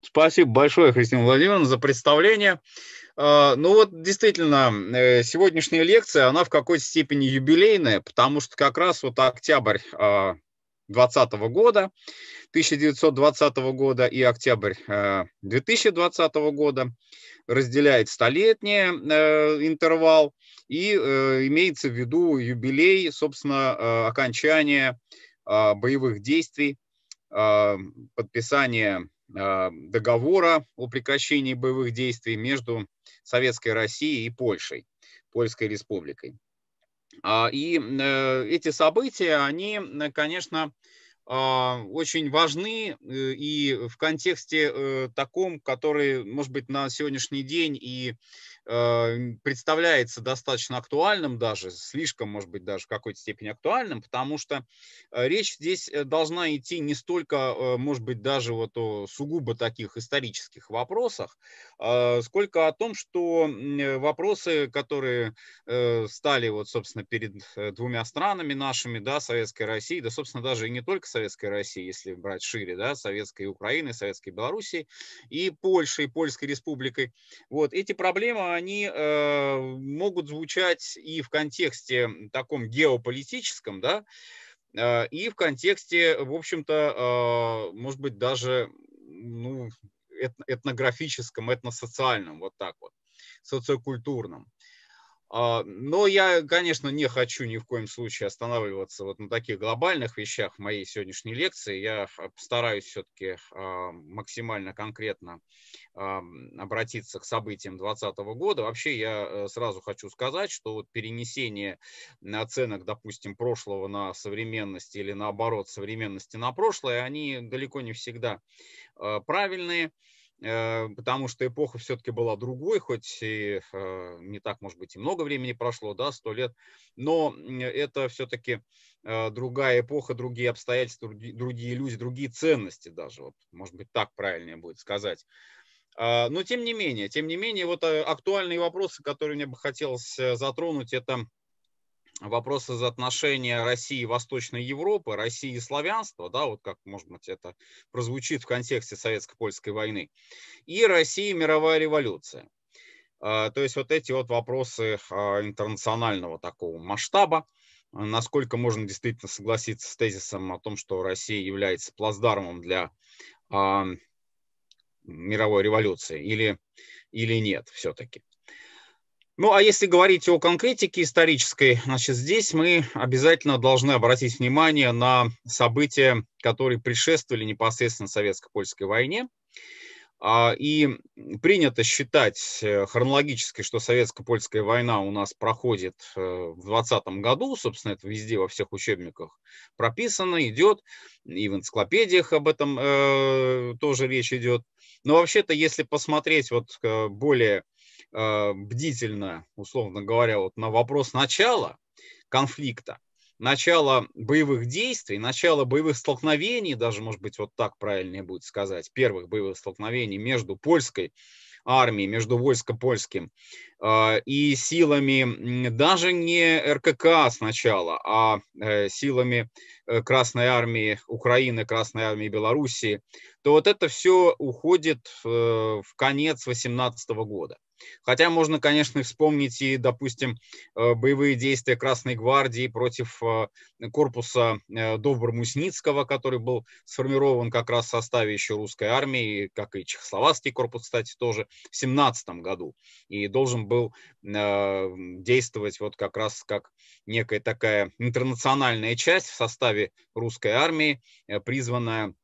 Спасибо большое, Христина Владимировна, за представление. А, ну вот, действительно, э, сегодняшняя лекция, она в какой-то степени юбилейная, потому что как раз вот октябрь 2020 а, года, 1920 года и октябрь 2020 э, года разделяет столетний э, интервал и имеется в виду юбилей, собственно, окончания а, боевых действий, подписания Э, договора о прекращении боевых действий между Советской Россией и Польшей, Польской Республикой. А, и э, эти события, они, э, конечно, а, очень важны и в контексте таком, который, может быть, на сегодняшний день и Э, представляется достаточно актуальным даже, слишком, может быть, даже в какой-то степени актуальным, потому что э, речь здесь э, должна идти не столько, может быть, даже вот о сугубо таких исторических вопросах, а сколько о том, что вопросы, которые стали вот, собственно, перед двумя странами нашими, да, Советской России, да, собственно, даже и не только Советской России, если брать шире, да, Советской Украины, Советской Белоруссии и Польшей, Польской Республикой. Вот эти проблемы, они э, могут звучать и в контексте таком геополитическом, да, э, и в контексте, в общем-то, э, может быть, даже ну, этнографическом, этносоциальном, вот так вот, социокультурном. А, но я, конечно, не хочу ни в коем случае останавливаться вот на таких глобальных вещах в моей сегодняшней лекции. Я а, постараюсь все-таки а, максимально конкретно обратиться к событиям 2020 года. Вообще я э, сразу хочу сказать, что вот перенесение оценок, допустим, прошлого на современность или наоборот современности на прошлое, они далеко не всегда правильные. Э, потому что эпоха все-таки была другой, хоть и э, не так, может быть, и много времени прошло, да, сто лет, но это все-таки э, другая эпоха, другие обстоятельства, другие люди, другие ценности даже, вот, может быть, так правильнее будет сказать. А, но тем не менее, тем не менее, вот актуальные вопросы, которые мне бы хотелось затронуть, это вопрос из отношения России и Восточной Европы, России и славянства, да, вот как, может быть, это прозвучит в контексте Советско-Польской войны, и России мировая революция. А, то есть вот эти вот вопросы а, интернационального такого масштаба, насколько можно действительно согласиться с тезисом о том, что Россия является плацдармом для а, мировой революции или, или нет все-таки. Ну, а если говорить о конкретике исторической, значит, здесь мы обязательно должны обратить внимание на события, которые предшествовали непосредственно советско-польской войне. А, и принято считать э, хронологически, что советско-польская война у нас проходит э, в 2020 году, собственно, это везде во всех учебниках прописано, идет, и в энциклопедиях об этом э, тоже речь идет. Но вообще-то, если посмотреть вот более Э, бдительно, условно говоря, вот на вопрос начала конфликта, начала боевых действий, начала боевых столкновений, даже, может быть, вот так правильнее будет сказать, первых боевых столкновений между польской армией, между войско-польским э, и силами даже не РКК сначала, а э, силами Красной армии Украины, Красной армии Белоруссии, то вот это все уходит в конец 18 года. Хотя можно, конечно, вспомнить и, допустим, э, боевые действия Красной Гвардии против э, корпуса э, Добромусницкого, который был сформирован как раз в составе еще русской армии, как и Чехословацкий корпус, кстати, тоже в 17 году. И должен был действовать вот как раз как некая такая интернациональная часть в составе русской армии, призванная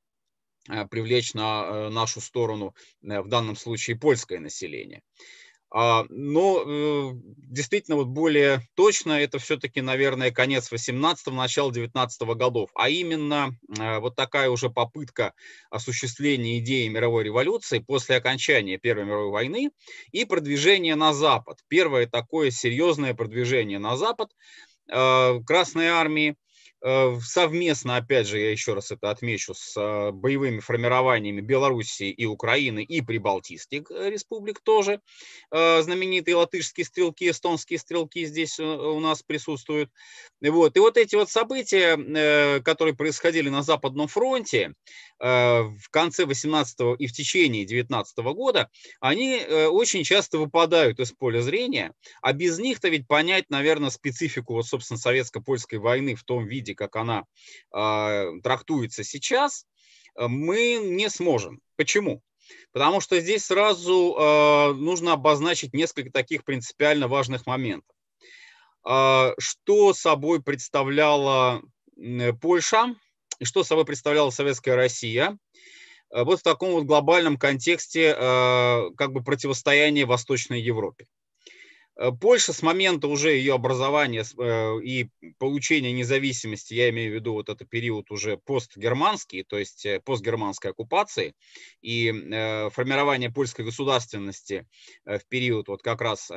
привлечь на нашу сторону, в данном случае, польское население. А, но э, действительно вот более точно это все-таки, наверное, конец 18-го, начало 19 годов, а именно э, вот такая уже попытка осуществления идеи мировой революции после окончания Первой мировой войны и продвижение на Запад. Первое такое серьезное продвижение на Запад э, Красной армии – Э, совместно, опять же, я еще раз это отмечу, с э, боевыми формированиями Белоруссии и Украины и прибалтийских э, республик тоже. Знаменитые латышские стрелки, эстонские стрелки здесь у нас присутствуют. Вот. И вот эти вот события, которые происходили на Западном фронте в конце 18 и в течение 19 -го года, они очень часто выпадают из поля зрения, а без них-то ведь понять, наверное, специфику вот, собственно, советско-польской войны в том виде, как она а, трактуется сейчас, э, мы не сможем. Почему? Потому что здесь сразу э, нужно обозначить несколько таких принципиально важных моментов. Э, что собой представляла Польша и что собой представляла Советская Россия э, вот в таком вот глобальном контексте э, как бы противостояния Восточной Европе. Э, Польша с момента уже ее образования э, и получения независимости, я имею в виду вот этот период уже постгерманский, то есть э, постгерманской оккупации и формирование польской государственности в период вот как раз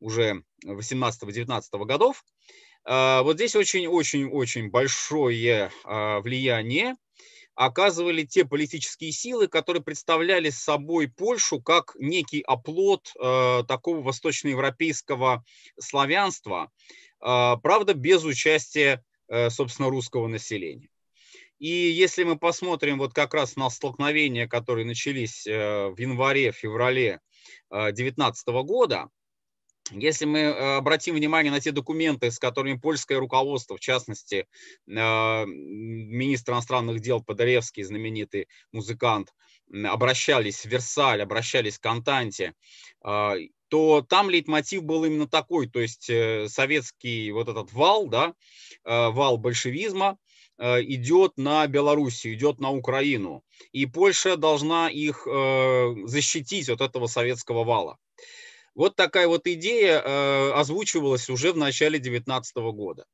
уже 18-19 годов, вот здесь очень-очень-очень большое влияние оказывали те политические силы, которые представляли собой Польшу как некий оплот э, такого восточноевропейского славянства, э, правда, без участия, э, собственно, русского населения. И если мы посмотрим вот как раз на столкновения, которые начались э, в январе-феврале 2019 э, года, если мы э, обратим внимание на те документы, с которыми польское руководство, в частности, э, министр иностранных дел Подоревский, знаменитый музыкант, обращались в Версаль, обращались к Контанте, э, то там лейтмотив был именно такой, то есть советский вот этот вал, да, вал большевизма, идет на Белоруссию, идет на Украину. И Польша должна их защитить от этого советского вала. Вот такая вот идея э, озвучивалась уже в начале 2019 года.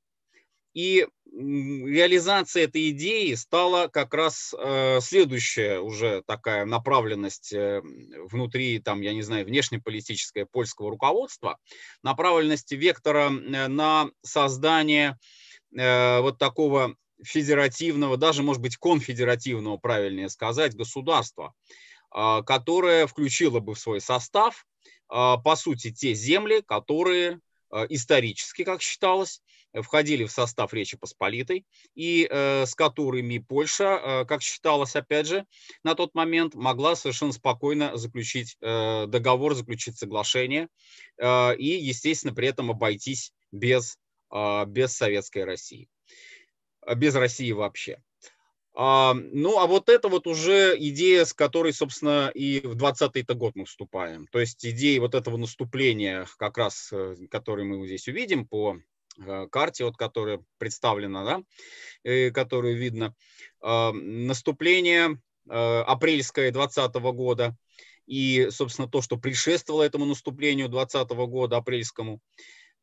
И реализация этой идеи стала как раз э, следующая уже такая направленность э, внутри, там, я не знаю, внешнеполитическое польского руководства, направленность вектора э, на создание э, вот такого федеративного, даже, может быть, конфедеративного, правильнее сказать, государства, а, которое включило бы в свой состав – а, по сути, те земли, которые а, исторически, как считалось, входили в состав Речи Посполитой, и э, с которыми Польша, э, как считалось, опять же, на тот момент могла совершенно спокойно заключить э, договор, заключить соглашение и, естественно, при этом обойтись без, а, без Советской России, без России вообще. А, ну, а вот это вот уже идея, с которой, собственно, и в 20-й год мы вступаем. То есть идеи вот этого наступления, как раз, э, который мы здесь увидим по э, карте, вот, которая представлена, да, которую видно, а, наступление э, апрельское 20 -го года и, собственно, то, что предшествовало этому наступлению 20 -го года апрельскому –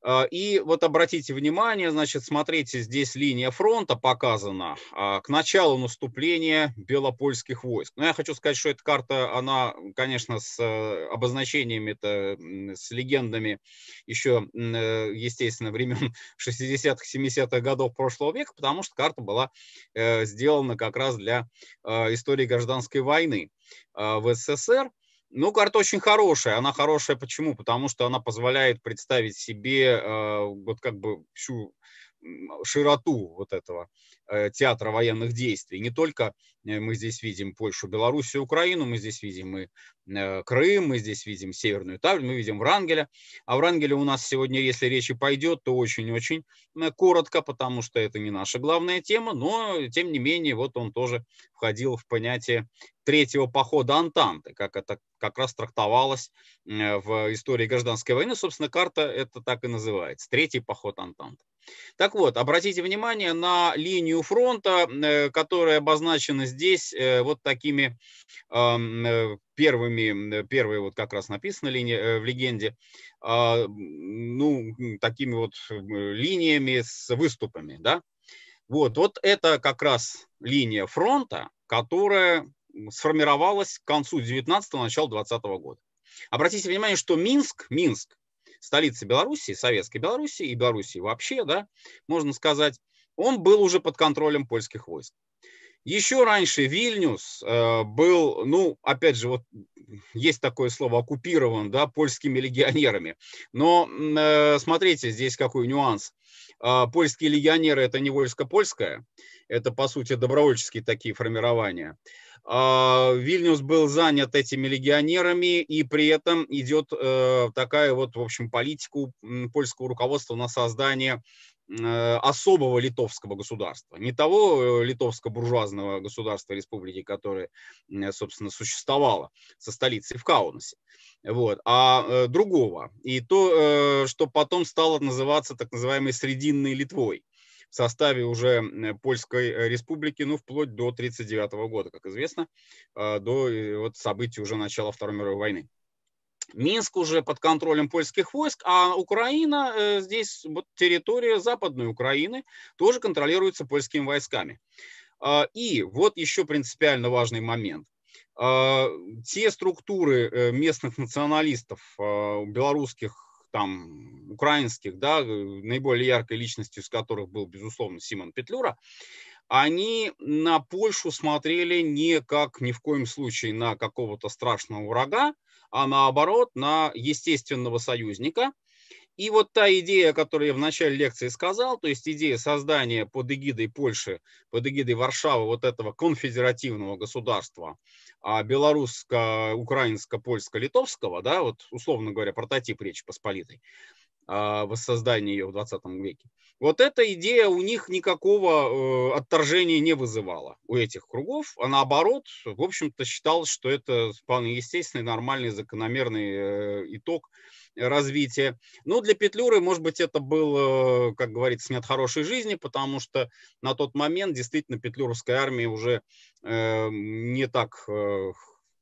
а, и вот обратите внимание, значит, смотрите, здесь линия фронта показана а, к началу наступления белопольских войск. Но ну, я хочу сказать, что эта карта, она, конечно, с э, обозначениями, -то, с легендами еще, э, естественно, времен 60-х, 70-х годов прошлого века, потому что карта была э, сделана как раз для истории гражданской войны а, в СССР. Ну, карта очень хорошая. Она хорошая почему? Потому что она позволяет представить себе э, вот как бы всю широту вот этого э, театра военных действий. Не только э, мы здесь видим Польшу, Белоруссию, Украину, мы здесь видим и э, Крым, мы здесь видим Северную Таврию, мы видим Врангеля. А Врангеля у нас сегодня, если речь и пойдет, то очень-очень коротко, потому что это не наша главная тема, но тем не менее вот он тоже входил в понятие третьего похода Антанты, как это как раз трактовалось в истории гражданской войны. Собственно, карта это так и называется, третий поход Антанты. Так вот, обратите внимание на линию фронта, э, которая обозначена здесь э, вот такими э, первыми, первые вот как раз написаны линии в легенде, а, ну, такими вот линиями с выступами, да. Вот, вот это как раз линия фронта, которая сформировалась к концу 19-го, начала 20 -го года. Обратите внимание, что Минск, Минск столицы Белоруссии, Советской Белоруссии и Белоруссии вообще, да, можно сказать, он был уже под контролем польских войск. Еще раньше Вильнюс э, был, ну, опять же, вот есть такое слово, оккупирован, да, польскими легионерами. Но э, смотрите, здесь какой нюанс. А, польские легионеры – это не войско польское, это, по сути, добровольческие такие формирования. А, Вильнюс был занят этими легионерами, и при этом идет э, такая вот, в общем, политика польского руководства на создание э, особого литовского государства, не того э, литовского буржуазного государства республики, которое, собственно, существовало со столицей в Каунасе, вот, а другого. И то, что потом стало называться так называемой Срединной Литвой – в составе уже э, Польской э, Республики, ну, вплоть до 1939 года, как известно, э, до вот, событий уже начала Второй мировой войны. Минск уже под контролем польских войск, а Украина, здесь вот территория Западной Украины, тоже контролируется польскими войсками. А, и вот еще принципиально важный момент. А, те структуры местных националистов а, белорусских там украинских, да, наиболее яркой личностью из которых был, безусловно, Симон Петлюра, они на Польшу смотрели не как ни в коем случае на какого-то страшного врага, а наоборот на естественного союзника – и вот та идея, которую я в начале лекции сказал, то есть идея создания под эгидой Польши, под эгидой Варшавы вот этого конфедеративного государства а белорусско-украинско-польско-литовского, да, вот условно говоря, прототип Речи Посполитой, а, воссоздание ее в 20 веке. Вот эта идея у них никакого э, отторжения не вызывала у этих кругов, а наоборот, в общем-то, считалось, что это вполне естественный, нормальный, закономерный э, итог развития. Ну, для Петлюры, может быть, это был, э, как говорится, снят хорошей жизни, потому что на тот момент действительно Петлюровская армия уже э, не так э,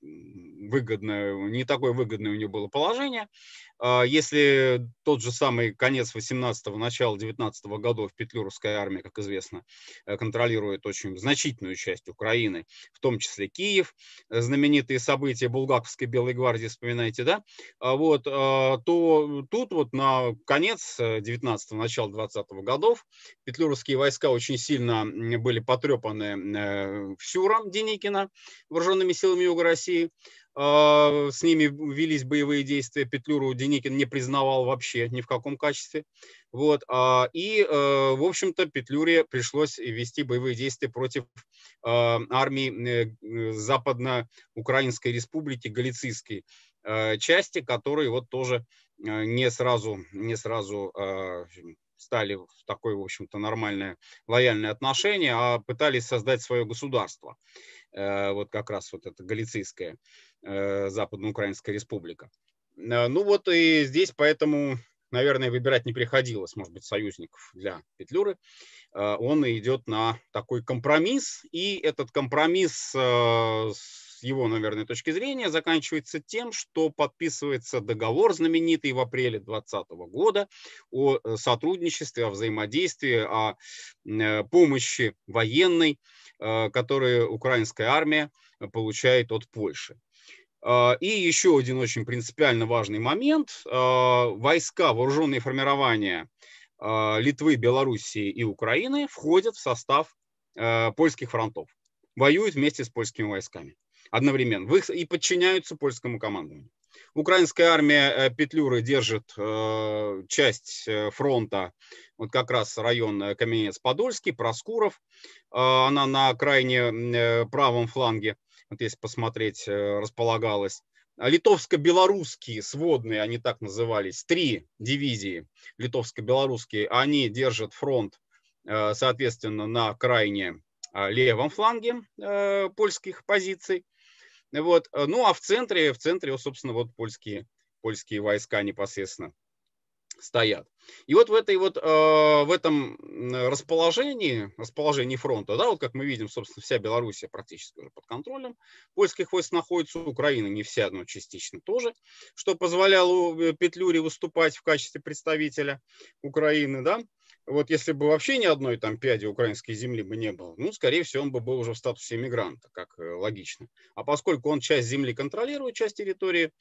выгодное, не такое выгодное у нее было положение. А, если тот же самый конец 18-го, начало 19 -го годов Петлюровская армия, как известно, э, контролирует очень значительную часть Украины, в том числе Киев, э, знаменитые события Булгаковской Белой гвардии, вспоминаете, да? А вот, а, то тут вот на конец 19-го, э, начало 20 -го годов петлюровские войска очень сильно были потрепаны в Сюра Деникина вооруженными силами Юга России, а, с ними велись боевые действия, Петлюру Деникин не признавал вообще ни в каком качестве. Вот. А, и, э, в общем-то, Петлюре пришлось вести боевые действия против а, армии э, Западно-Украинской республики, Галицийской э, части, которые вот тоже не сразу, не сразу стали в такое, в общем-то, нормальное, лояльное отношение, а пытались создать свое государство. Э, вот как раз вот это Галицийская э, Западноукраинская республика. Э, ну вот и здесь поэтому, наверное, выбирать не приходилось, может быть, союзников для Петлюры. Он идет на такой компромисс, и этот компромисс с его, наверное, точки зрения, заканчивается тем, что подписывается договор знаменитый в апреле 2020 года о э, сотрудничестве, о взаимодействии, о э, помощи военной, э, которую украинская армия получает от Польши. А, и еще один очень принципиально важный момент. А, войска, вооруженные формирования а, Литвы, Белоруссии и Украины входят в состав польских фронтов. Воюют вместе с польскими войсками одновременно. Вы и подчиняются польскому командованию. Украинская армия э, Петлюры держит э, часть э, фронта, вот как раз район э, Каменец-Подольский, Проскуров. Э, она на крайне э, правом фланге, вот если посмотреть, располагалась. А литовско-белорусские сводные, они так назывались, три дивизии литовско-белорусские, они держат фронт, соответственно, на крайне левом фланге польских позиций. Вот. Э, ну а в центре, в центре, собственно, вот польские, польские войска непосредственно стоят. И вот в, этой вот, э, в этом расположении, расположении фронта, да, вот как мы видим, собственно, вся Белоруссия практически уже под контролем польских войск находится, Украина не вся, но частично тоже, что позволяло э, Петлюре выступать в качестве представителя Украины, да, вот если бы вообще ни одной там пяди украинской земли бы не было, ну, скорее всего, он бы был уже в статусе иммигранта, как э, логично. А поскольку он часть земли контролирует, часть территории,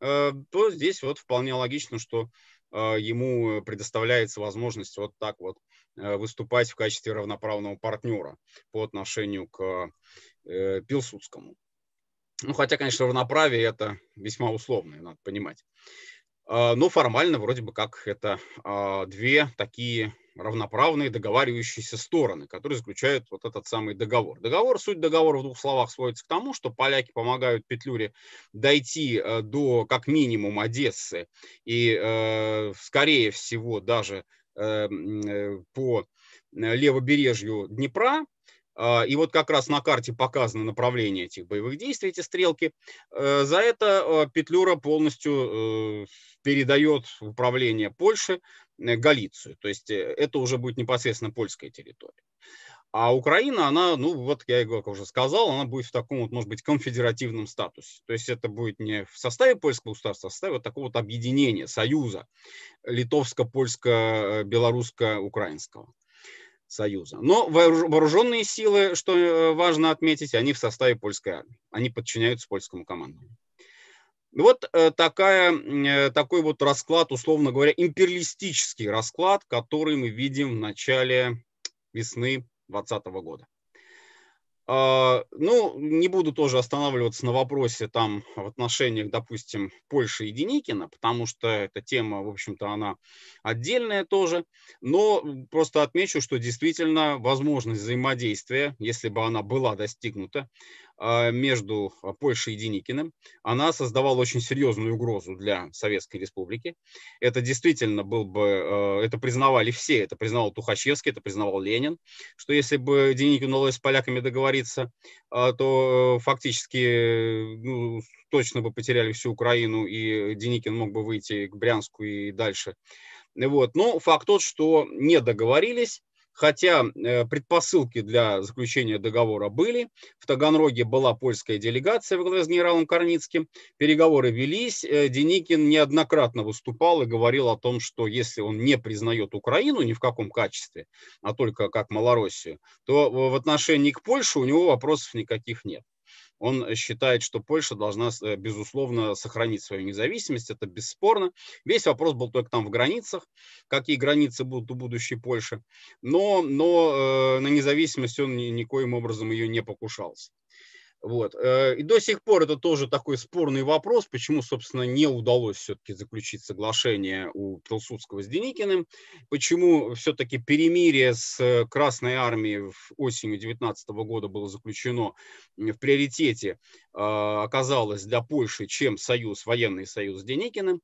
э, то здесь вот вполне логично, что э, ему предоставляется возможность вот так вот выступать в качестве равноправного партнера по отношению к Пилсудскому. Ну, хотя, конечно, равноправие это весьма условное, надо понимать. Но формально вроде бы как это а, две такие равноправные договаривающиеся стороны, которые заключают вот этот самый договор. Договор, суть договора в двух словах сводится к тому, что поляки помогают Петлюре дойти э, до как минимум Одессы и, э, скорее всего, даже э, по левобережью Днепра, и вот как раз на карте показано направление этих боевых действий, эти стрелки. За это Петлюра полностью передает управление Польше. Э, Галицию. То есть э, это уже будет непосредственно польская территория. А Украина, она, ну вот я как уже сказал, она будет в таком вот, может быть, конфедеративном статусе. То есть это будет не в составе польского государства, а в составе вот такого вот объединения, союза литовско-польско-белорусско-украинского союза. Но вооруженные силы, что э, важно отметить, они в составе польской армии. Они подчиняются польскому командованию. Ну вот э, такая, э, такой вот расклад, условно говоря, империалистический расклад, который мы видим в начале весны 2020 года. А, ну, не буду тоже останавливаться на вопросе там в отношениях, допустим, Польши и Деникина, потому что эта тема, в общем-то, она отдельная тоже. Но просто отмечу, что действительно возможность взаимодействия, если бы она была достигнута, а, между а, Польшей и Деникиным. Она создавала очень серьезную угрозу для Советской Республики. Это действительно был бы, а, это признавали все, это признавал Тухачевский, это признавал Ленин, что если бы Деникин удалось с поляками договориться, то э, фактически ну, точно бы потеряли всю Украину, и Деникин мог бы выйти к Брянску и дальше. Вот. Но факт тот, что не договорились, Хотя э, предпосылки для заключения договора были. В Таганроге была польская делегация во главе с генералом Корницким. Переговоры велись. Э, Деникин неоднократно выступал и говорил о том, что если он не признает Украину ни в каком качестве, а только как Малороссию, то в отношении к Польше у него вопросов никаких нет. Он э, считает, что Польша должна, э, безусловно, сохранить свою независимость, это бесспорно. Весь вопрос был только там в границах, какие границы будут у будущей Польши. Но, но э, на независимость он ни никоим образом ее не покушался. Вот. Э, и до сих пор это тоже такой спорный вопрос, почему, собственно, не удалось все-таки заключить соглашение у Пилсудского с Деникиным, почему все-таки перемирие с э, Красной Армией в осенью 19 года было заключено в приоритете, а, оказалось для Польши, чем союз, военный союз с Деникиным.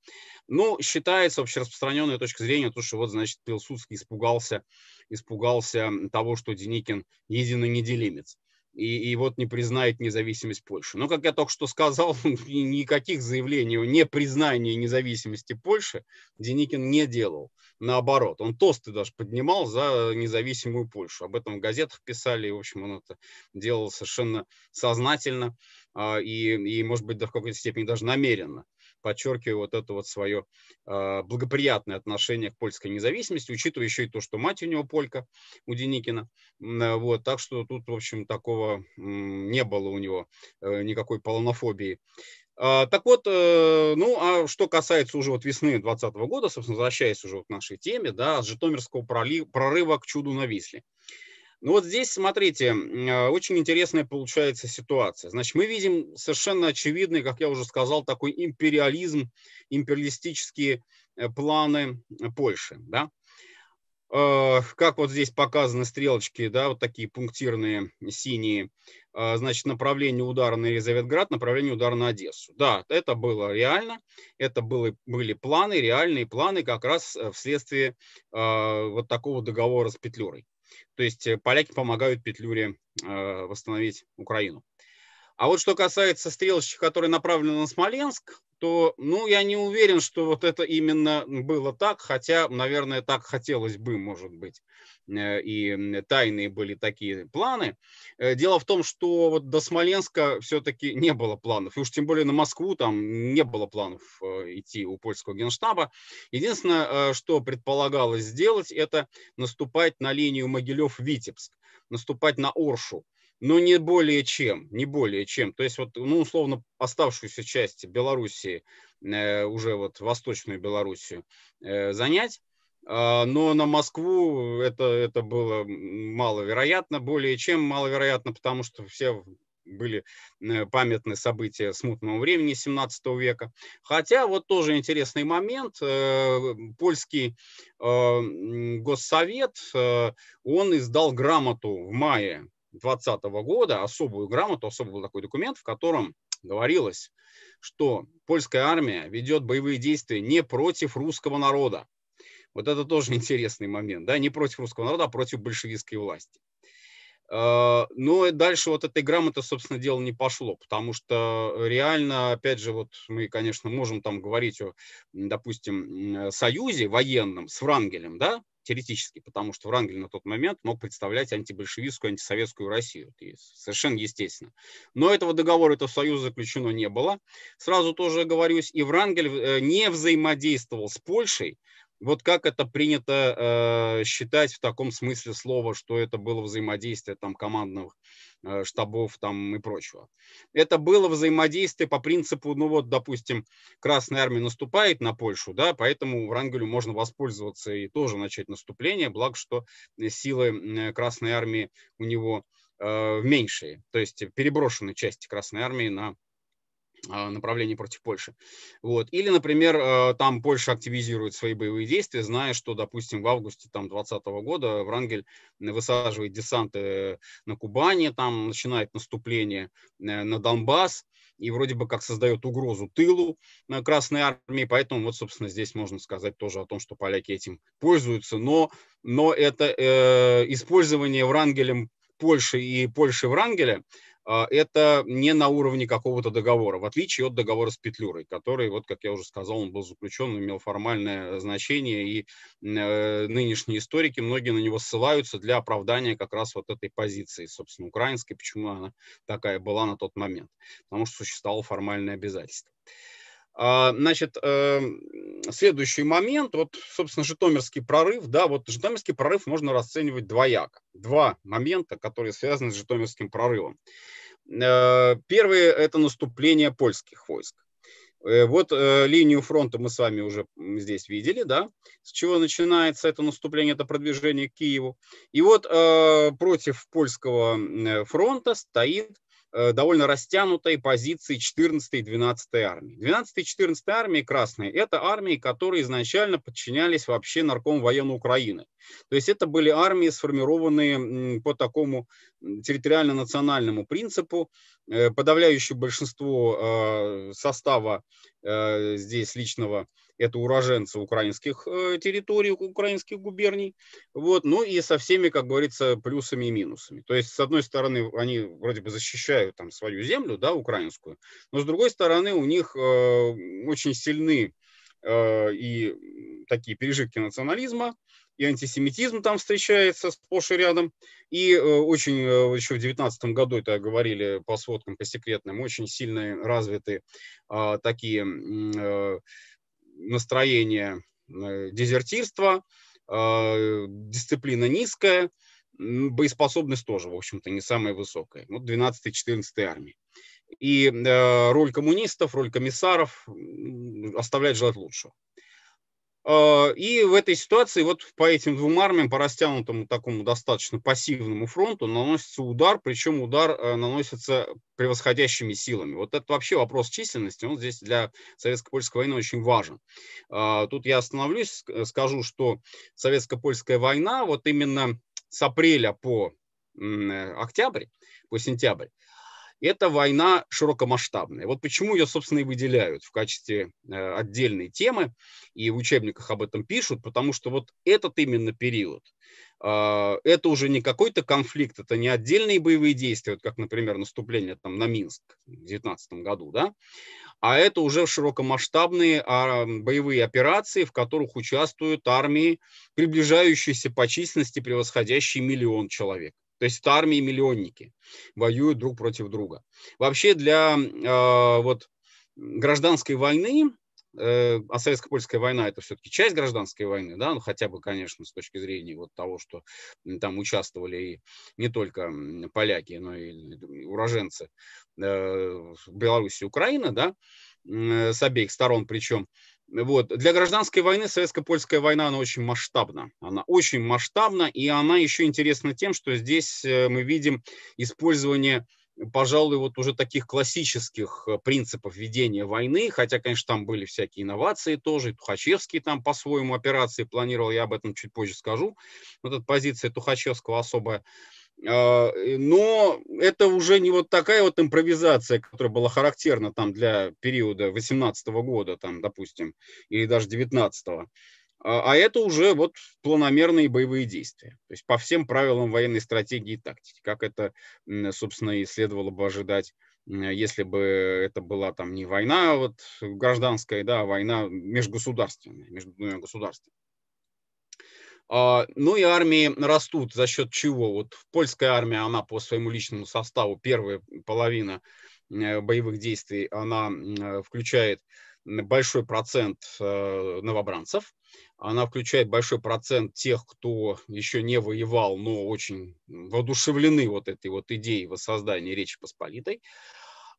Но ну, считается общераспространенная точка зрения, то, что вот, значит, Пилсудский испугался, испугался того, что Деникин едино неделимец и, и вот не признает независимость Польши. Но, как я только что сказал, никаких заявлений о непризнании независимости Польши Деникин не делал. Наоборот, он тосты даже поднимал за независимую Польшу. Об этом в газетах писали, и, в общем, он это делал совершенно сознательно а, и, и может быть, до какой-то степени даже намеренно подчеркиваю вот это вот свое а, благоприятное отношение к польской независимости, учитывая еще и то, что мать у него полька, у Деникина. Вот, так что тут, в общем, такого не было у него, э, никакой полонофобии. А, так вот, э, ну, а что касается уже вот весны 2020 года, собственно, возвращаясь уже вот к нашей теме, да, с Житомирского прорыва к чуду на Висле. Ну вот здесь, смотрите, а, очень интересная получается ситуация. Значит, мы видим совершенно очевидный, как я уже сказал, такой империализм, империалистические э, планы э, Польши, да. А, как вот здесь показаны стрелочки, да, вот такие пунктирные синие, а, значит, направление удара на Елизаветград, направление удара на Одессу. Да, это было реально, это было, были планы, реальные планы как раз э, вследствие вот такого договора с Петлюрой. То есть э, поляки помогают Петлюре э, восстановить Украину. А вот что касается стрелочек, которые направлены на Смоленск, то, ну, я не уверен, что вот это именно было так, хотя, наверное, так хотелось бы, может быть. Э, и тайные были такие планы. Э, дело в том, что вот до Смоленска все-таки не было планов, и уж тем более на Москву там не было планов э, идти у польского генштаба. Единственное, что предполагалось сделать, это наступать на линию Могилев-Витебск, наступать на Оршу но не более чем, не более чем. То есть вот, ну, условно, оставшуюся часть Белоруссии, уже вот Восточную Белоруссию занять, а, но на Москву это, это было маловероятно, более чем маловероятно, потому что все были э, памятные события смутного времени 17 века. Хотя вот тоже интересный момент. Э, польский э, госсовет, он издал грамоту в мае 2020 года, особую грамоту, особый был такой документ, в котором говорилось, что польская армия ведет боевые действия не против русского народа, вот это тоже интересный момент, да, не против русского народа, а против большевистской власти. А, но дальше вот этой грамоты, собственно дела, не пошло, потому что реально, опять же, вот мы, конечно, можем там говорить о, допустим, союзе военном с Врангелем, да, теоретически, потому что Врангель на тот момент мог представлять антибольшевистскую, антисоветскую Россию. Это совершенно естественно. Но этого договора, этого союза заключено не было. Сразу тоже говорюсь, и Врангель э, не взаимодействовал с Польшей вот как это принято э, считать в таком смысле слова, что это было взаимодействие там командных э, штабов там и прочего. Это было взаимодействие по принципу, ну вот, допустим, Красная Армия наступает на Польшу, да, поэтому Врангелю можно воспользоваться и тоже начать наступление, благо, что силы Красной Армии у него э, меньшие, то есть переброшены части Красной Армии на а, направлении против Польши. Вот. Или, например, а, там Польша активизирует свои боевые действия, зная, что, допустим, в августе там, 2020 года Врангель высаживает десанты на Кубани, там начинает наступление э, на Донбасс, и вроде бы как создает угрозу тылу э, Красной Армии, поэтому вот, собственно, здесь можно сказать тоже о том, что поляки этим пользуются, но, но это э, использование Врангелем Польши и Польши Врангеля – а, это не на уровне какого-то договора, в отличие от договора с Петлюрой, который, вот как я уже сказал, он был заключен, имел формальное значение, и э, нынешние историки, многие на него ссылаются для оправдания как раз вот этой позиции, собственно, украинской, почему она такая была на тот момент, потому что существовало формальное обязательство. А, значит, эм, следующий момент, вот, собственно, житомирский прорыв, да, вот житомирский прорыв можно расценивать двояк Два момента, которые связаны с житомирским прорывом. Э, первый – это наступление польских войск. Э, вот э, линию фронта мы с вами уже здесь видели, да, с чего начинается это наступление, это продвижение к Киеву. И вот против польского фронта стоит Э, довольно растянутой позиции 14-й и 12-й армии. 12-й и 14-й армии красные – это армии, которые изначально подчинялись вообще нарком военной Украины. То есть это были армии, сформированные по такому территориально-национальному принципу. Э, подавляющее большинство э, состава э, здесь личного это уроженцы украинских территорий, украинских губерний. Вот. Ну и со всеми, как говорится, плюсами и минусами. То есть, с одной стороны, они вроде бы защищают там свою землю, да, украинскую, но с другой стороны, у них очень сильны и такие пережитки национализма, и антисемитизм там встречается сплошь и рядом. И э, очень э, еще в 19 году, это говорили по сводкам, по секретным, очень сильно развиты а, такие э, настроения дезертирства, а, дисциплина низкая, боеспособность тоже, в общем-то, не самая высокая. Вот 12-14 армии. И э, роль коммунистов, роль комиссаров оставляет желать лучшего. А, и в этой ситуации вот по этим двум армиям, по растянутому такому достаточно пассивному фронту наносится удар, причем удар э, наносится превосходящими силами. Вот это вообще вопрос численности, он здесь для советско-польской войны очень важен. А, тут я остановлюсь, э, скажу, что советско-польская война вот именно с апреля по э, октябрь, по сентябрь, это война широкомасштабная. Вот почему ее, собственно, и выделяют в качестве э, отдельной темы, и в учебниках об этом пишут, потому что вот этот именно период, э, это уже не какой-то конфликт, это не отдельные боевые действия, вот как, например, наступление там, на Минск в 2019 году, да, а это уже широкомасштабные а, боевые операции, в которых участвуют армии, приближающиеся по численности, превосходящие миллион человек. То есть это армии-миллионники воюют друг против друга. Вообще для э, вот, гражданской войны, э, а советско-польская война это все-таки часть гражданской войны, да, ну хотя бы, конечно, с точки зрения вот того, что там участвовали и не только поляки, но и уроженцы э, Беларуси Украина, да, э, с обеих сторон причем. Э, вот. Для гражданской войны советско-польская война, она очень масштабна. Она очень масштабна, и она еще интересна тем, что здесь э, мы видим использование пожалуй, вот уже таких классических э, принципов ведения войны, хотя, конечно, там были всякие инновации тоже, и Тухачевский там по-своему операции планировал, я об этом чуть позже скажу. Вот эта позиция Тухачевского особая. А, э, но это уже не вот такая вот импровизация, которая была характерна там для периода 18 года, там, допустим, или даже 19 -го. А, а это уже вот планомерные боевые действия, то есть по всем правилам военной стратегии и тактики, как это, собственно, и следовало бы ожидать, если бы это была там не война вот гражданская, да, а война межгосударственная, между двумя государствами. А, ну и армии растут за счет чего? Вот польская армия, она по своему личному составу, первая половина э, боевых действий, она включает большой процент э, новобранцев, она включает большой процент тех, кто еще не воевал, но очень воодушевлены вот этой вот идеей воссоздания Речи Посполитой.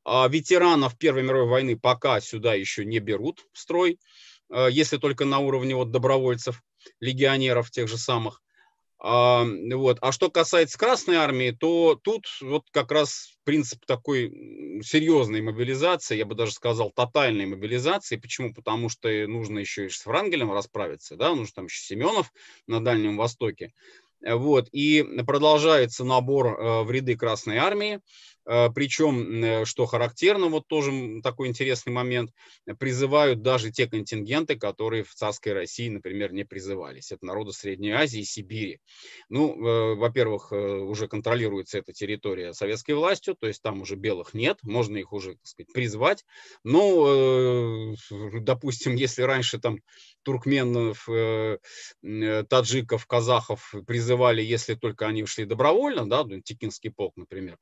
А ветеранов Первой мировой войны пока сюда еще не берут в строй, э, если только на уровне вот добровольцев легионеров тех же самых. А, вот. а что касается Красной Армии, то тут вот как раз принцип такой серьезной мобилизации, я бы даже сказал, тотальной мобилизации. Почему? Потому что нужно еще и с Франгелем расправиться, да, нужно там еще Семенов на Дальнем Востоке. Вот. И продолжается набор э, в ряды Красной Армии. А, Причем, э, что характерно, вот тоже такой интересный момент, э, призывают даже те контингенты, которые в царской России, например, не призывались. Это народы Средней Азии и Сибири. Ну, э, во-первых, уже контролируется эта территория советской властью, то есть там уже белых нет, можно их уже, так сказать, призвать. Но, ну, допустим, если раньше там туркменов, таджиков, казахов призывали, если только они ушли добровольно, да, ну, Текинский полк, например,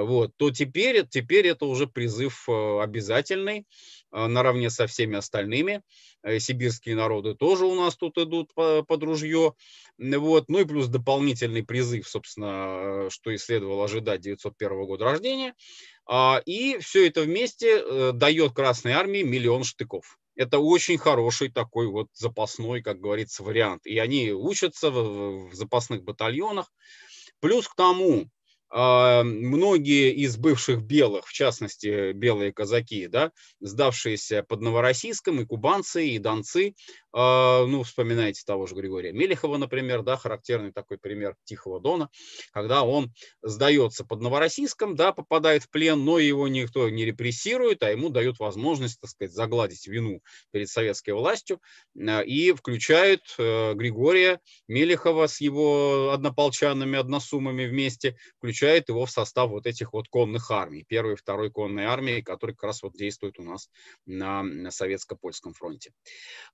Э, вот, то теперь, теперь это уже призыв э, обязательный э, наравне со всеми остальными. Сибирские народы тоже у нас тут идут под ружье. Вот. Ну и плюс дополнительный призыв, собственно, что и следовало ожидать 901 года рождения. А, и все это вместе дает Красной Армии миллион штыков. Это очень хороший такой вот запасной, как говорится, вариант. И они учатся в запасных батальонах. Плюс к тому, а, многие из бывших белых, в частности белые казаки, да, сдавшиеся под Новороссийском, и кубанцы, и донцы, а, ну, вспоминайте того же Григория Мелехова, например, да, характерный такой пример Тихого Дона, когда он сдается под Новороссийском, да, попадает в плен, но его никто не репрессирует, а ему дают возможность, так сказать, загладить вину перед советской властью а, и включают э, Григория Мелехова с его однополчанами, односумами вместе, включают его в состав вот этих вот конных армий, первой и второй конной армии, которые как раз вот действуют у нас на, на Советско-Польском фронте.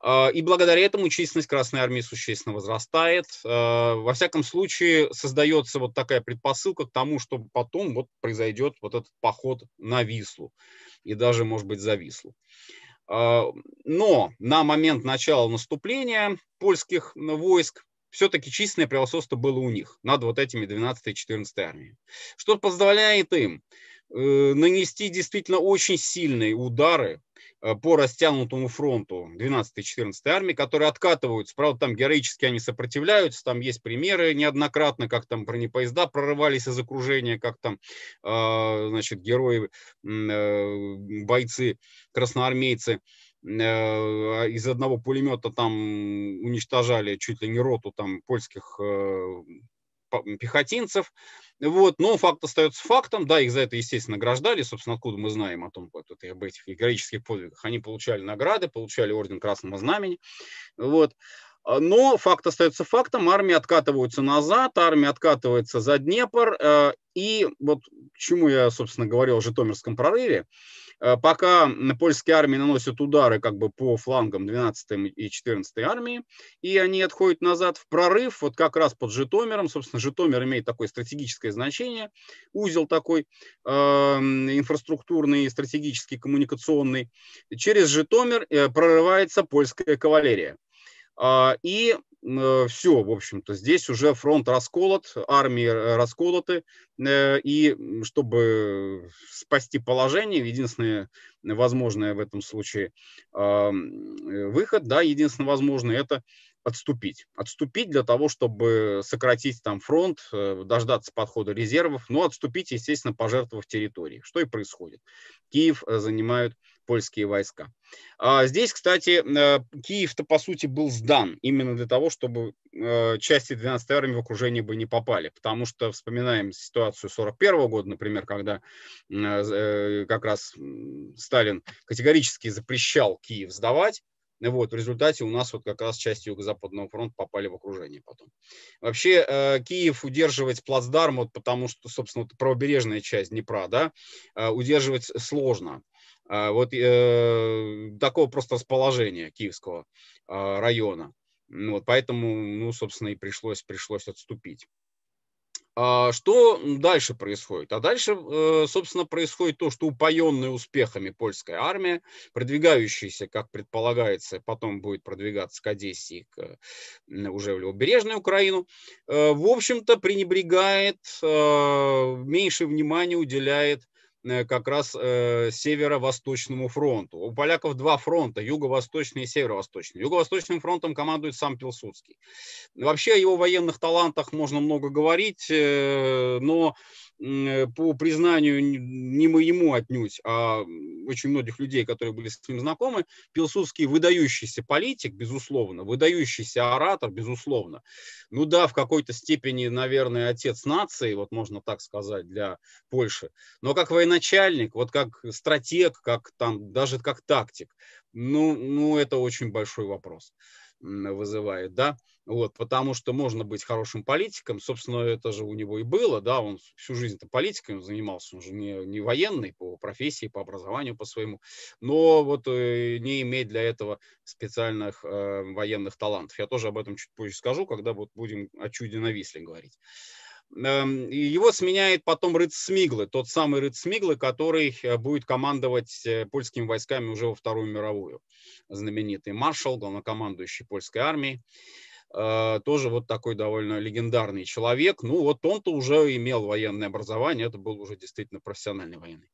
А, и благодаря этому численность Красной Армии существенно возрастает. Э, во всяком случае, создается вот такая предпосылка к тому, что потом вот произойдет вот этот поход на Вислу и даже, может быть, за Вислу. Э, но на момент начала наступления польских войск все-таки численное превосходство было у них над вот этими 12 и 14 армиями, что позволяет им э, нанести действительно очень сильные удары Э, по растянутому фронту 12-14 армии, которые откатываются. Правда, там героически они сопротивляются, там есть примеры неоднократно, как там бронепоезда прорывались из окружения, как там, э, значит, герои, э, бойцы, красноармейцы из одного пулемета там уничтожали чуть ли не роту там польских пехотинцев. Вот. Но факт остается фактом. Да, их за это, естественно, награждали. Собственно, откуда мы знаем о том, вот, об этих героических подвигах. Они получали награды, получали орден Красного Знамени. Вот. А, но факт остается фактом, армии откатываются назад, армия откатывается за Днепр. Э, и вот к чему я, собственно, говорил о Житомирском прорыве, Э, пока польские армии наносят удары как бы по флангам 12 и 14 армии, и они отходят назад в прорыв, вот как раз под Житомиром, собственно, Житомир имеет такое стратегическое значение, узел такой э, инфраструктурный, стратегический, коммуникационный, через Житомир э, прорывается польская кавалерия. А, и Э, все, в общем-то, здесь уже фронт расколот, армии э, расколоты, э, и чтобы спасти положение, единственное возможное в этом случае а, выход, да, единственное возможное, это отступить. Отступить для того, чтобы сократить там фронт, дождаться подхода резервов, но отступить, естественно, пожертвовав территории, что и происходит. Киев занимают польские войска. А, здесь, кстати, э, Киев-то, по сути, был сдан именно для того, чтобы э, части 12-й армии в окружении бы не попали, потому что вспоминаем ситуацию 41 года, например, когда э, как раз Сталин категорически запрещал Киев сдавать, вот, в результате у нас вот как раз части Юго-Западного фронта попали в окружение потом. Вообще Киев удерживать плацдарм, вот потому что, собственно, вот правобережная часть Днепра, да, удерживать сложно. А, вот э, такого просто расположения киевского э, района. Ну вот поэтому, ну, собственно, и пришлось, пришлось отступить. А что дальше происходит? А дальше, э, собственно, происходит то, что упоенная успехами польская армия, продвигающаяся, как предполагается, потом будет продвигаться к Одессе и к, уже в левобережную Украину, э, в общем-то, пренебрегает, э, меньше внимания уделяет Э, как раз э, северо-восточному фронту. У поляков два фронта, юго-восточный и северо-восточный. Юго-восточным фронтом командует сам Пилсудский. Вообще о его военных талантах можно много говорить, э, но по признанию не моему отнюдь, а очень многих людей, которые были с ним знакомы, Пилсудский выдающийся политик, безусловно, выдающийся оратор, безусловно. Ну да, в какой-то степени, наверное, отец нации, вот можно так сказать, для Польши. Но как военачальник, вот как стратег, как там, даже как тактик, ну, ну это очень большой вопрос вызывает, да, вот, потому что можно быть хорошим политиком, собственно, это же у него и было, да, он всю жизнь-то политиком занимался, он же не, не военный по профессии, по образованию, по своему, но вот э, не имеет для этого специальных э, военных талантов. Я тоже об этом чуть позже скажу, когда вот будем о чуде на Висле говорить. Эм, его сменяет потом Рыц Смиглы, тот самый Рыц Смиглы, который э, будет командовать э, польскими войсками уже во Вторую мировую. Знаменитый маршал, главнокомандующий польской армией. Э, тоже вот такой довольно легендарный человек. Ну вот он-то уже имел военное образование, это был уже действительно профессиональный военный.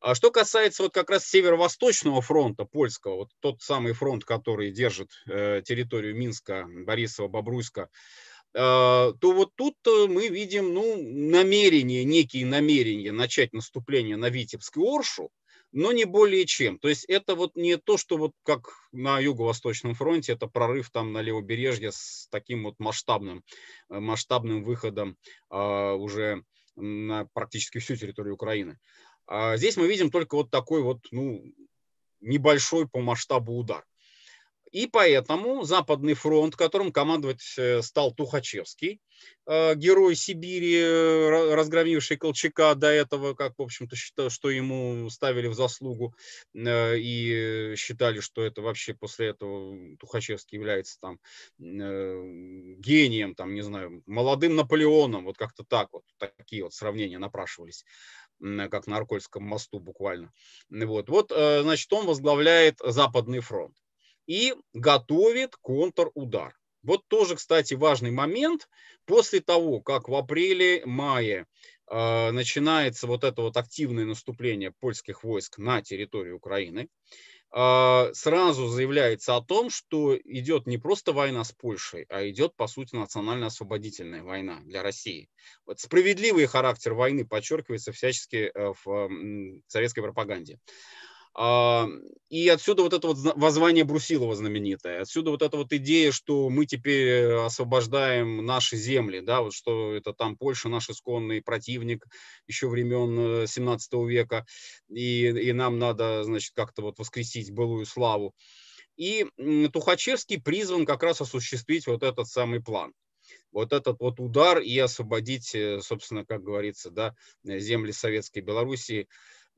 А что касается вот как раз Северо-Восточного фронта польского, вот тот самый фронт, который держит территорию Минска, Борисова, Бобруйска, а, то вот тут э, мы видим ну, намерение, некие намерения начать наступление на Витебскую Оршу, но не более чем. То есть это вот не то, что вот как на Юго-Восточном фронте, это прорыв там на левобережье с таким вот масштабным, э, масштабным выходом а, уже на практически всю территорию Украины. А здесь мы видим только вот такой вот, ну, небольшой по масштабу удар. И поэтому Западный фронт, которым командовать э, стал Тухачевский, э, герой Сибири, разгромивший Колчака до этого, как, в общем-то, считал, что ему ставили в заслугу э, и считали, что это вообще после этого Тухачевский является там гением, там, не знаю, молодым Наполеоном, вот как-то так вот, такие вот сравнения напрашивались как на Аркольском мосту буквально. Вот, вот значит, он возглавляет Западный фронт и готовит контрудар. Вот тоже, кстати, важный момент. После того, как в апреле-мае э, начинается вот это вот активное наступление польских войск на территории Украины, э, сразу заявляется о том, что идет не просто война с Польшей, а идет, по сути, национально-освободительная война для России. Вот справедливый характер войны подчеркивается всячески э, в э, советской пропаганде. А, и отсюда вот это вот воззвание Брусилова знаменитое, отсюда вот эта вот идея, что мы теперь освобождаем наши земли, да, вот что это там Польша наш исконный противник еще времен 17 э, века, и, и нам надо, значит, как-то вот воскресить былую славу. И Тухачевский призван как раз осуществить вот этот самый план вот этот вот удар и освободить, э, собственно, как говорится, да, э, земли Советской Белоруссии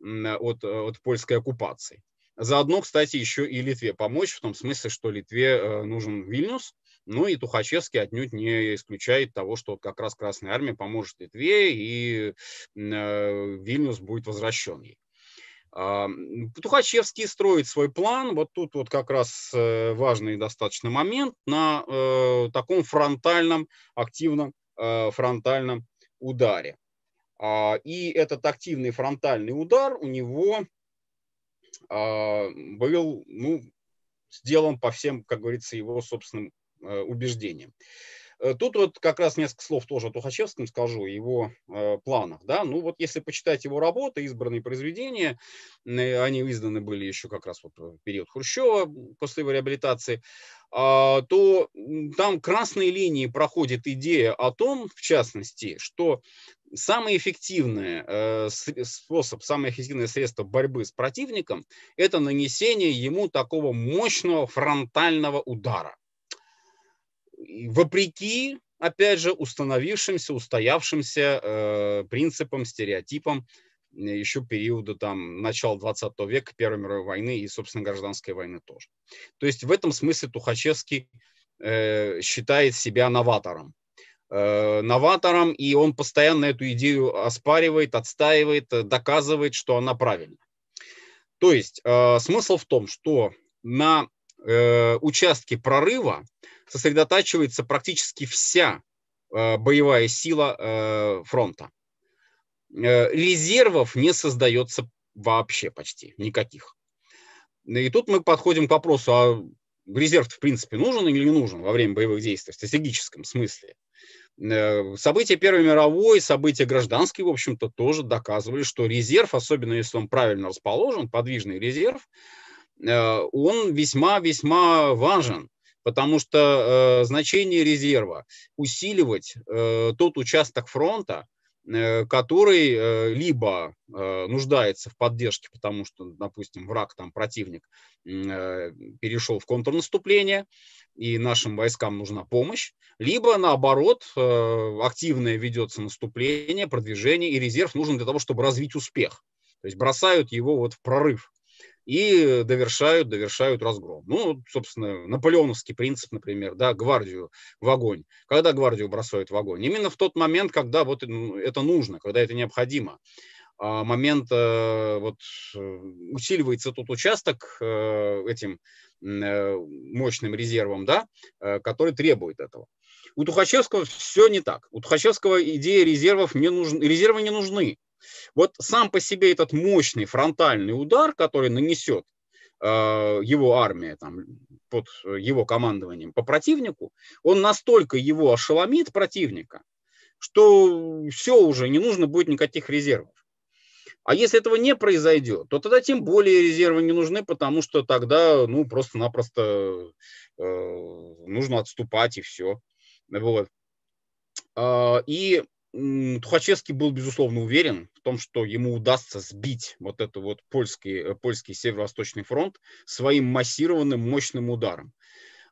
Э, от, э, от польской оккупации. Заодно, кстати, еще и Литве помочь, в том смысле, что Литве э, нужен Вильнюс, ну и Тухачевский отнюдь не исключает того, что как раз Красная Армия поможет Литве, и Вильнюс будет возвращен ей. А, Тухачевский строит свой план. Вот тут вот как раз важный достаточно момент на таком фронтальном, активном фронтальном ударе. А, и этот активный фронтальный удар у него а, был ну, сделан по всем, как говорится, его собственным э, убеждениям. Э, тут вот как раз несколько слов тоже о Тухачевском скажу, его э, планах. Да? Ну вот если почитать его работы, избранные произведения, э, они изданы были еще как раз вот в период Хрущева после его реабилитации, а, то там красной линии проходит идея о том, в частности, что Самый эффективный э, способ, самое эффективное средство борьбы с противником – это нанесение ему такого мощного фронтального удара. Вопреки, опять же, установившимся, устоявшимся э, принципам, стереотипам еще периода там начала 20 века, Первой мировой войны и, собственно, гражданской войны тоже. То есть в этом смысле Тухачевский э, считает себя новатором Э, новатором, и он постоянно эту идею оспаривает, отстаивает, э, доказывает, что она правильна. То есть э, смысл в том, что на э, участке прорыва сосредотачивается практически вся э, боевая сила э, фронта. Э, резервов не создается вообще почти никаких. И тут мы подходим к вопросу, а резерв в принципе нужен или не нужен во время боевых действий в стратегическом смысле? Э, события Первой мировой, события гражданские, в общем-то, тоже доказывали, что резерв, особенно если он правильно расположен, подвижный резерв, э, он весьма-весьма важен, потому что э, значение резерва усиливать тот участок фронта, Э, который э, либо э, нуждается в поддержке, потому что, допустим, враг, там, противник перешел в контрнаступление, и нашим войскам нужна помощь, либо, наоборот, активное ведется наступление, продвижение, и резерв нужен для того, чтобы развить успех. То есть бросают его вот в прорыв и довершают, довершают разгром. Ну, собственно, наполеоновский принцип, например, да, гвардию в огонь. Когда гвардию бросают в огонь? Именно в тот момент, когда вот ну, это нужно, когда это необходимо. А момент э, вот э, усиливается тот участок э, этим мощным резервом, да, который требует этого. У Тухачевского все не так. У Тухачевского идея резервов не нужны, резервы не нужны. Вот сам по себе этот мощный фронтальный удар, который нанесет э, его армия там, под его командованием по противнику, он настолько его ошеломит противника, что все уже, не нужно будет никаких резервов. А если этого не произойдет, то тогда тем более резервы не нужны, потому что тогда ну, просто-напросто э, нужно отступать и все. Вот. А, и Тухачевский был, безусловно, уверен в том, что ему удастся сбить вот этот вот польский, э, польский северо-восточный фронт своим массированным мощным ударом.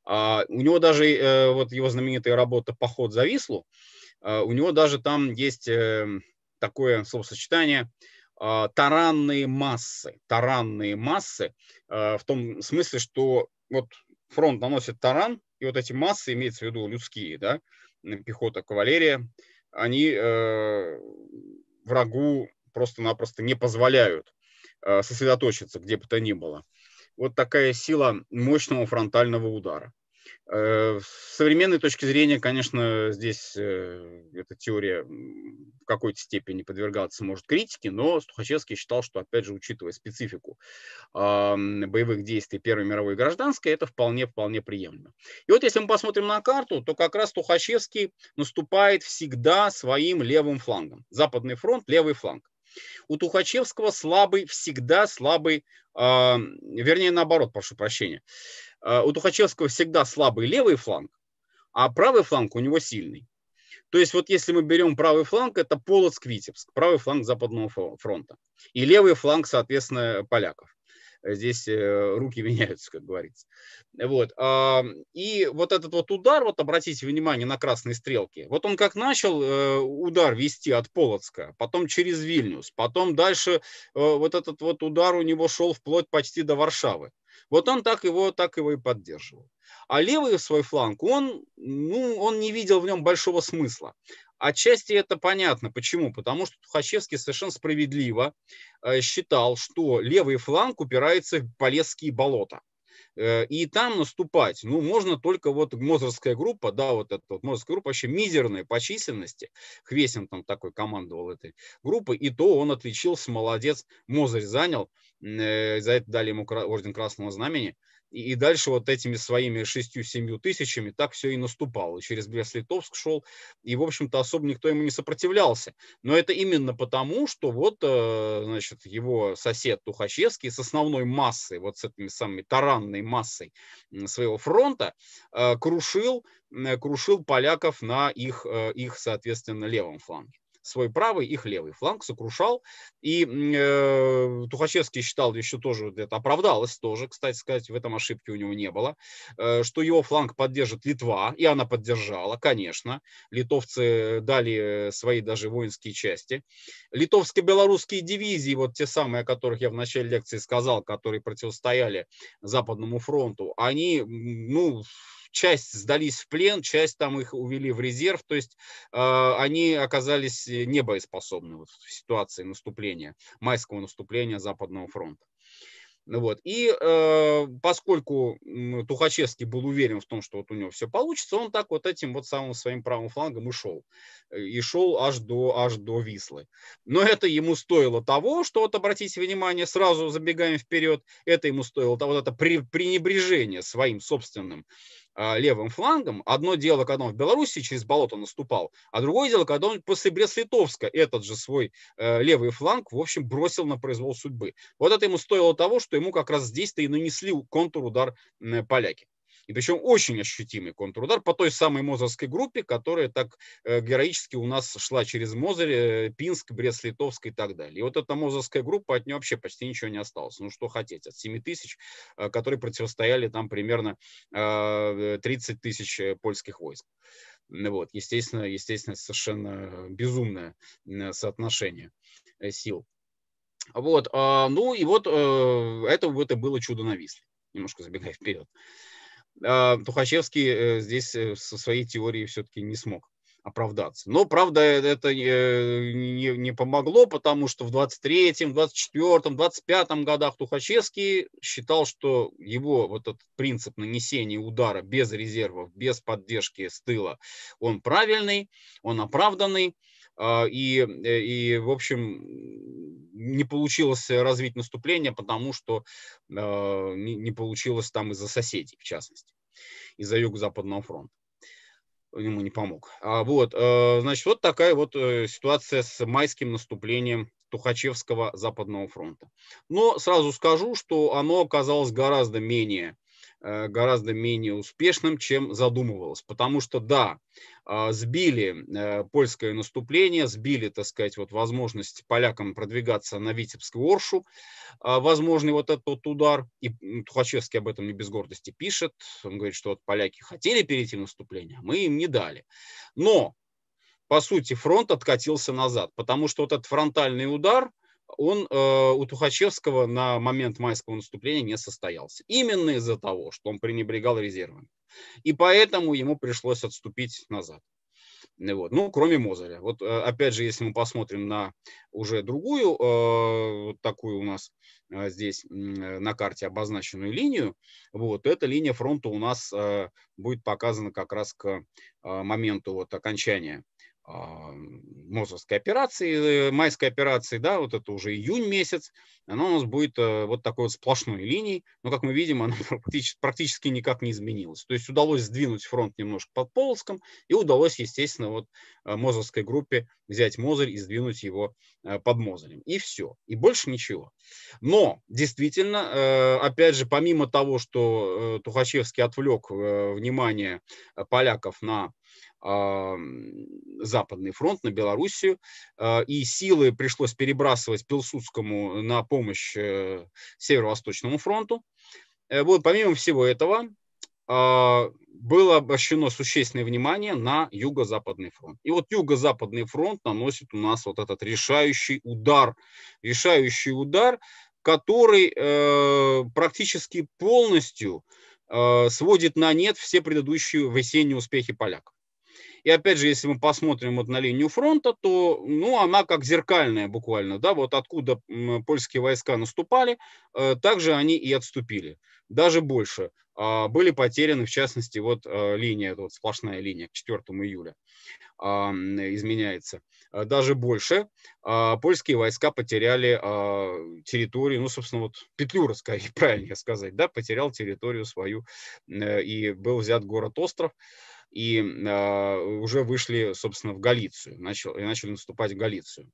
А, у него даже э, вот его знаменитая работа «Поход за Вислу», а, у него даже там есть эм, такое словосочетание таранные массы. Таранные массы э, в том смысле, что вот фронт наносит таран, и вот эти массы, имеется в виду людские, да, пехота, кавалерия, они э, врагу просто-напросто не позволяют э, сосредоточиться где бы то ни было. Вот такая сила мощного фронтального удара. Э, с современной точки зрения, конечно, здесь э, эта теория в какой-то степени подвергаться может критике, но Стухачевский считал, что, опять же, учитывая специфику а, боевых действий Первой мировой и гражданской, это вполне-вполне приемлемо. И вот если мы посмотрим на карту, то как раз Стухачевский наступает всегда своим левым флангом. Западный фронт, левый фланг. У Тухачевского слабый, всегда слабый, э, вернее, наоборот, прошу прощения. Э, у Тухачевского всегда слабый левый фланг, а правый фланг у него сильный. То есть вот если мы берем правый фланг, это Полоцк-Витебск, правый фланг Западного фронта. И левый фланг, соответственно, поляков. Э, здесь э, руки меняются, как говорится. Вот. А, и вот этот вот удар, вот обратите внимание на красные стрелки, вот он как начал удар вести от Полоцка, потом через Вильнюс, потом дальше вот этот вот удар у него шел вплоть почти до Варшавы. Вот он так его, так его и поддерживал. А левый свой фланг, он, ну, он не видел в нем большого смысла. Отчасти это понятно. Почему? Потому что Тухачевский совершенно справедливо э, считал, что левый фланг упирается в Полесские болота – Э, и там наступать, ну, можно только вот Мозерская группа, да, вот эта вот Мозерская группа вообще мизерная по численности, Хвесин там такой командовал этой группы, и то он отличился, молодец, Мозырь занял, э, за это дали ему орден Красного Знамени, и, и дальше вот этими своими шестью-семью тысячами так все и наступало. Через Брест-Литовск шел, и, в общем-то, особо никто ему не сопротивлялся. Но это именно потому, что вот, э, значит, его сосед Тухачевский с основной массой, вот с этими самыми таранной массой своего фронта, э, крушил, э, крушил поляков на их, их соответственно, левом фланге свой правый, их левый фланг сокрушал. И э, Тухачевский считал, еще тоже это оправдалось тоже, кстати сказать, в этом ошибки у него не было, э, что его фланг поддержит Литва, и она поддержала, конечно. Литовцы дали э, свои даже воинские части. Литовско-белорусские дивизии, вот те самые, о которых я в начале лекции сказал, которые противостояли Западному фронту, они, ну, часть сдались в плен, часть там их увели в резерв, то есть э, они оказались э, небоеспособны вот в ситуации наступления, майского наступления Западного фронта. Ну вот. И э, поскольку Тухачевский был уверен в том, что вот у него все получится, он так вот этим вот самым своим правым флангом и шел. Э, и шел аж до, аж до Вислы. Но это ему стоило того, что вот обратите внимание, сразу забегаем вперед, это ему стоило того, вот это пренебрежение своим собственным а, левым флангом. Одно дело, когда он в Беларуси через болото наступал, а другое дело, когда он после Брест-Литовска этот же свой э, левый фланг, в общем, бросил на произвол судьбы. Вот это ему стоило того, что ему как раз здесь-то и нанесли контур-удар поляки. И причем очень ощутимый контрудар по той самой Мозовской группе, которая так э, героически у нас шла через Мозырь, э, Пинск, Брест-Литовск и так далее. И вот эта Мозовская группа, от нее вообще почти ничего не осталось. Ну что хотеть, от 7 тысяч, э, которые противостояли там примерно 30 тысяч польских войск. Вот, естественно, естественно, совершенно безумное соотношение сил. Вот, а, ну и вот это, это было чудо на Висле. Немножко забегая вперед. А, Тухачевский э, здесь э, со своей теорией все-таки не смог оправдаться. Но, правда, э, это не, не помогло, потому что в 23-м, 24-м, 25-м годах Тухачевский считал, что его вот этот принцип нанесения удара без резервов, без поддержки с тыла, он правильный, он оправданный. А, и, и, в общем, не получилось развить наступление, потому что а, не получилось там из-за соседей, в частности, из-за Юго-Западного фронта ему не помог. А вот, э, значит, вот такая вот э, ситуация с майским наступлением Тухачевского Западного фронта. Но сразу скажу, что оно оказалось гораздо менее Э, гораздо менее успешным, чем задумывалось. Потому что, да, а, сбили э, польское наступление, сбили, так сказать, вот возможность полякам продвигаться на Витебскую Оршу, а, возможный вот этот вот удар. И Тухачевский об этом не без гордости пишет. Он говорит, что вот поляки хотели перейти в наступление, а мы им не дали. Но, по сути, фронт откатился назад, потому что вот этот фронтальный удар – он э, у Тухачевского на момент майского наступления не состоялся. Именно из-за того, что он пренебрегал резервами. И поэтому ему пришлось отступить назад. Вот. Ну, кроме Мозыря. Вот э, опять же, если мы посмотрим на уже другую, э, такую у нас э, здесь э, на карте обозначенную линию, вот эта линия фронта у нас э, будет показана как раз к моменту вот окончания а, мозовской операции, э, майской операции, да, вот это уже июнь месяц, она у нас будет э, вот такой вот сплошной линией, но, как мы видим, она практически, практически никак не изменилась. То есть удалось сдвинуть фронт немножко под Полоцком, и удалось, естественно, вот э, мозовской группе взять Мозырь и сдвинуть его под Мозырем. И все, и больше ничего. Но, действительно, опять же, помимо того, что Тухачевский отвлек внимание поляков на а, Западный фронт, на Белоруссию. А, и силы пришлось перебрасывать Пилсудскому на помощь э, Северо-Восточному фронту. Э, вот, помимо всего этого, а, было обращено существенное внимание на Юго-Западный фронт. И вот Юго-Западный фронт наносит у нас вот этот решающий удар. Решающий удар, который э, практически полностью сводит на нет все предыдущие весенние успехи поляков. И опять же, если мы посмотрим вот на линию фронта, то ну, она как зеркальная буквально. Да? Вот откуда польские войска наступали, э, также они и отступили. Даже больше. А, были потеряны, в частности, вот э, линия, вот сплошная линия к 4 июля а, изменяется. Э, даже больше. А, польские войска потеряли территорию, ну, собственно, вот Петлюра, скорее, правильнее сказать, да, потерял территорию свою и был взят город-остров и э, уже вышли, собственно, в Галицию, начал, и начали наступать в Галицию.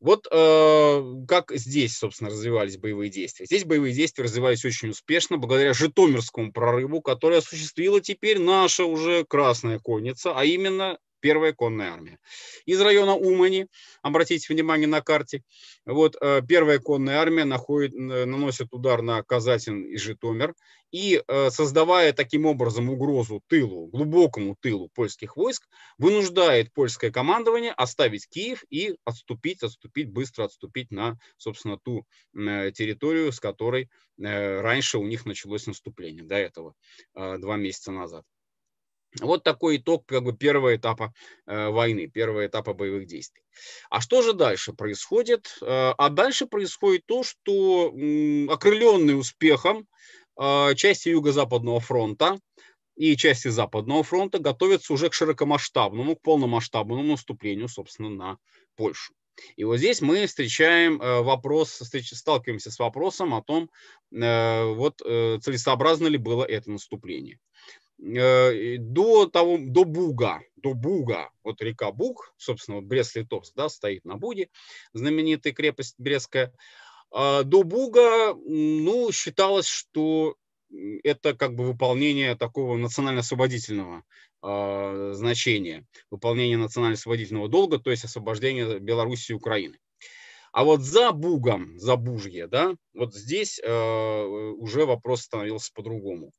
Вот э, как здесь, собственно, развивались боевые действия. Здесь боевые действия развивались очень успешно благодаря Житомирскому прорыву, который осуществила теперь наша уже красная конница, а именно Первая конная армия. Из района Умани, обратите внимание на карте, вот э, первая конная армия находит, наносит удар на Казатин и Житомир и, э, создавая таким образом угрозу тылу, глубокому тылу польских войск, вынуждает польское командование оставить Киев и отступить, отступить, быстро отступить на, собственно, ту э, территорию, с которой раньше у них началось наступление, до этого, два месяца назад. Вот такой итог как бы, первого этапа э, войны, первого этапа боевых действий. А что же дальше происходит? Э, а дальше происходит то, что м, окрыленный успехом э, части Юго-Западного фронта и части Западного фронта готовятся уже к широкомасштабному, к полномасштабному наступлению, собственно, на Польшу. И вот здесь мы встречаем э, вопрос, сталкиваемся с вопросом о том, э, вот целесообразно ли было это наступление. Э, до того, до Буга, до Буга, вот река Буг, собственно, вот Брест-Литовск, да, стоит на Буге, знаменитая крепость Брестская, а, до Буга, ну, считалось, что это как бы выполнение такого национально-освободительного а, значения, выполнение национально-освободительного долга, то есть освобождение Белоруссии и Украины. А вот за Бугом, за Бужье, да, вот здесь э, уже вопрос становился по-другому.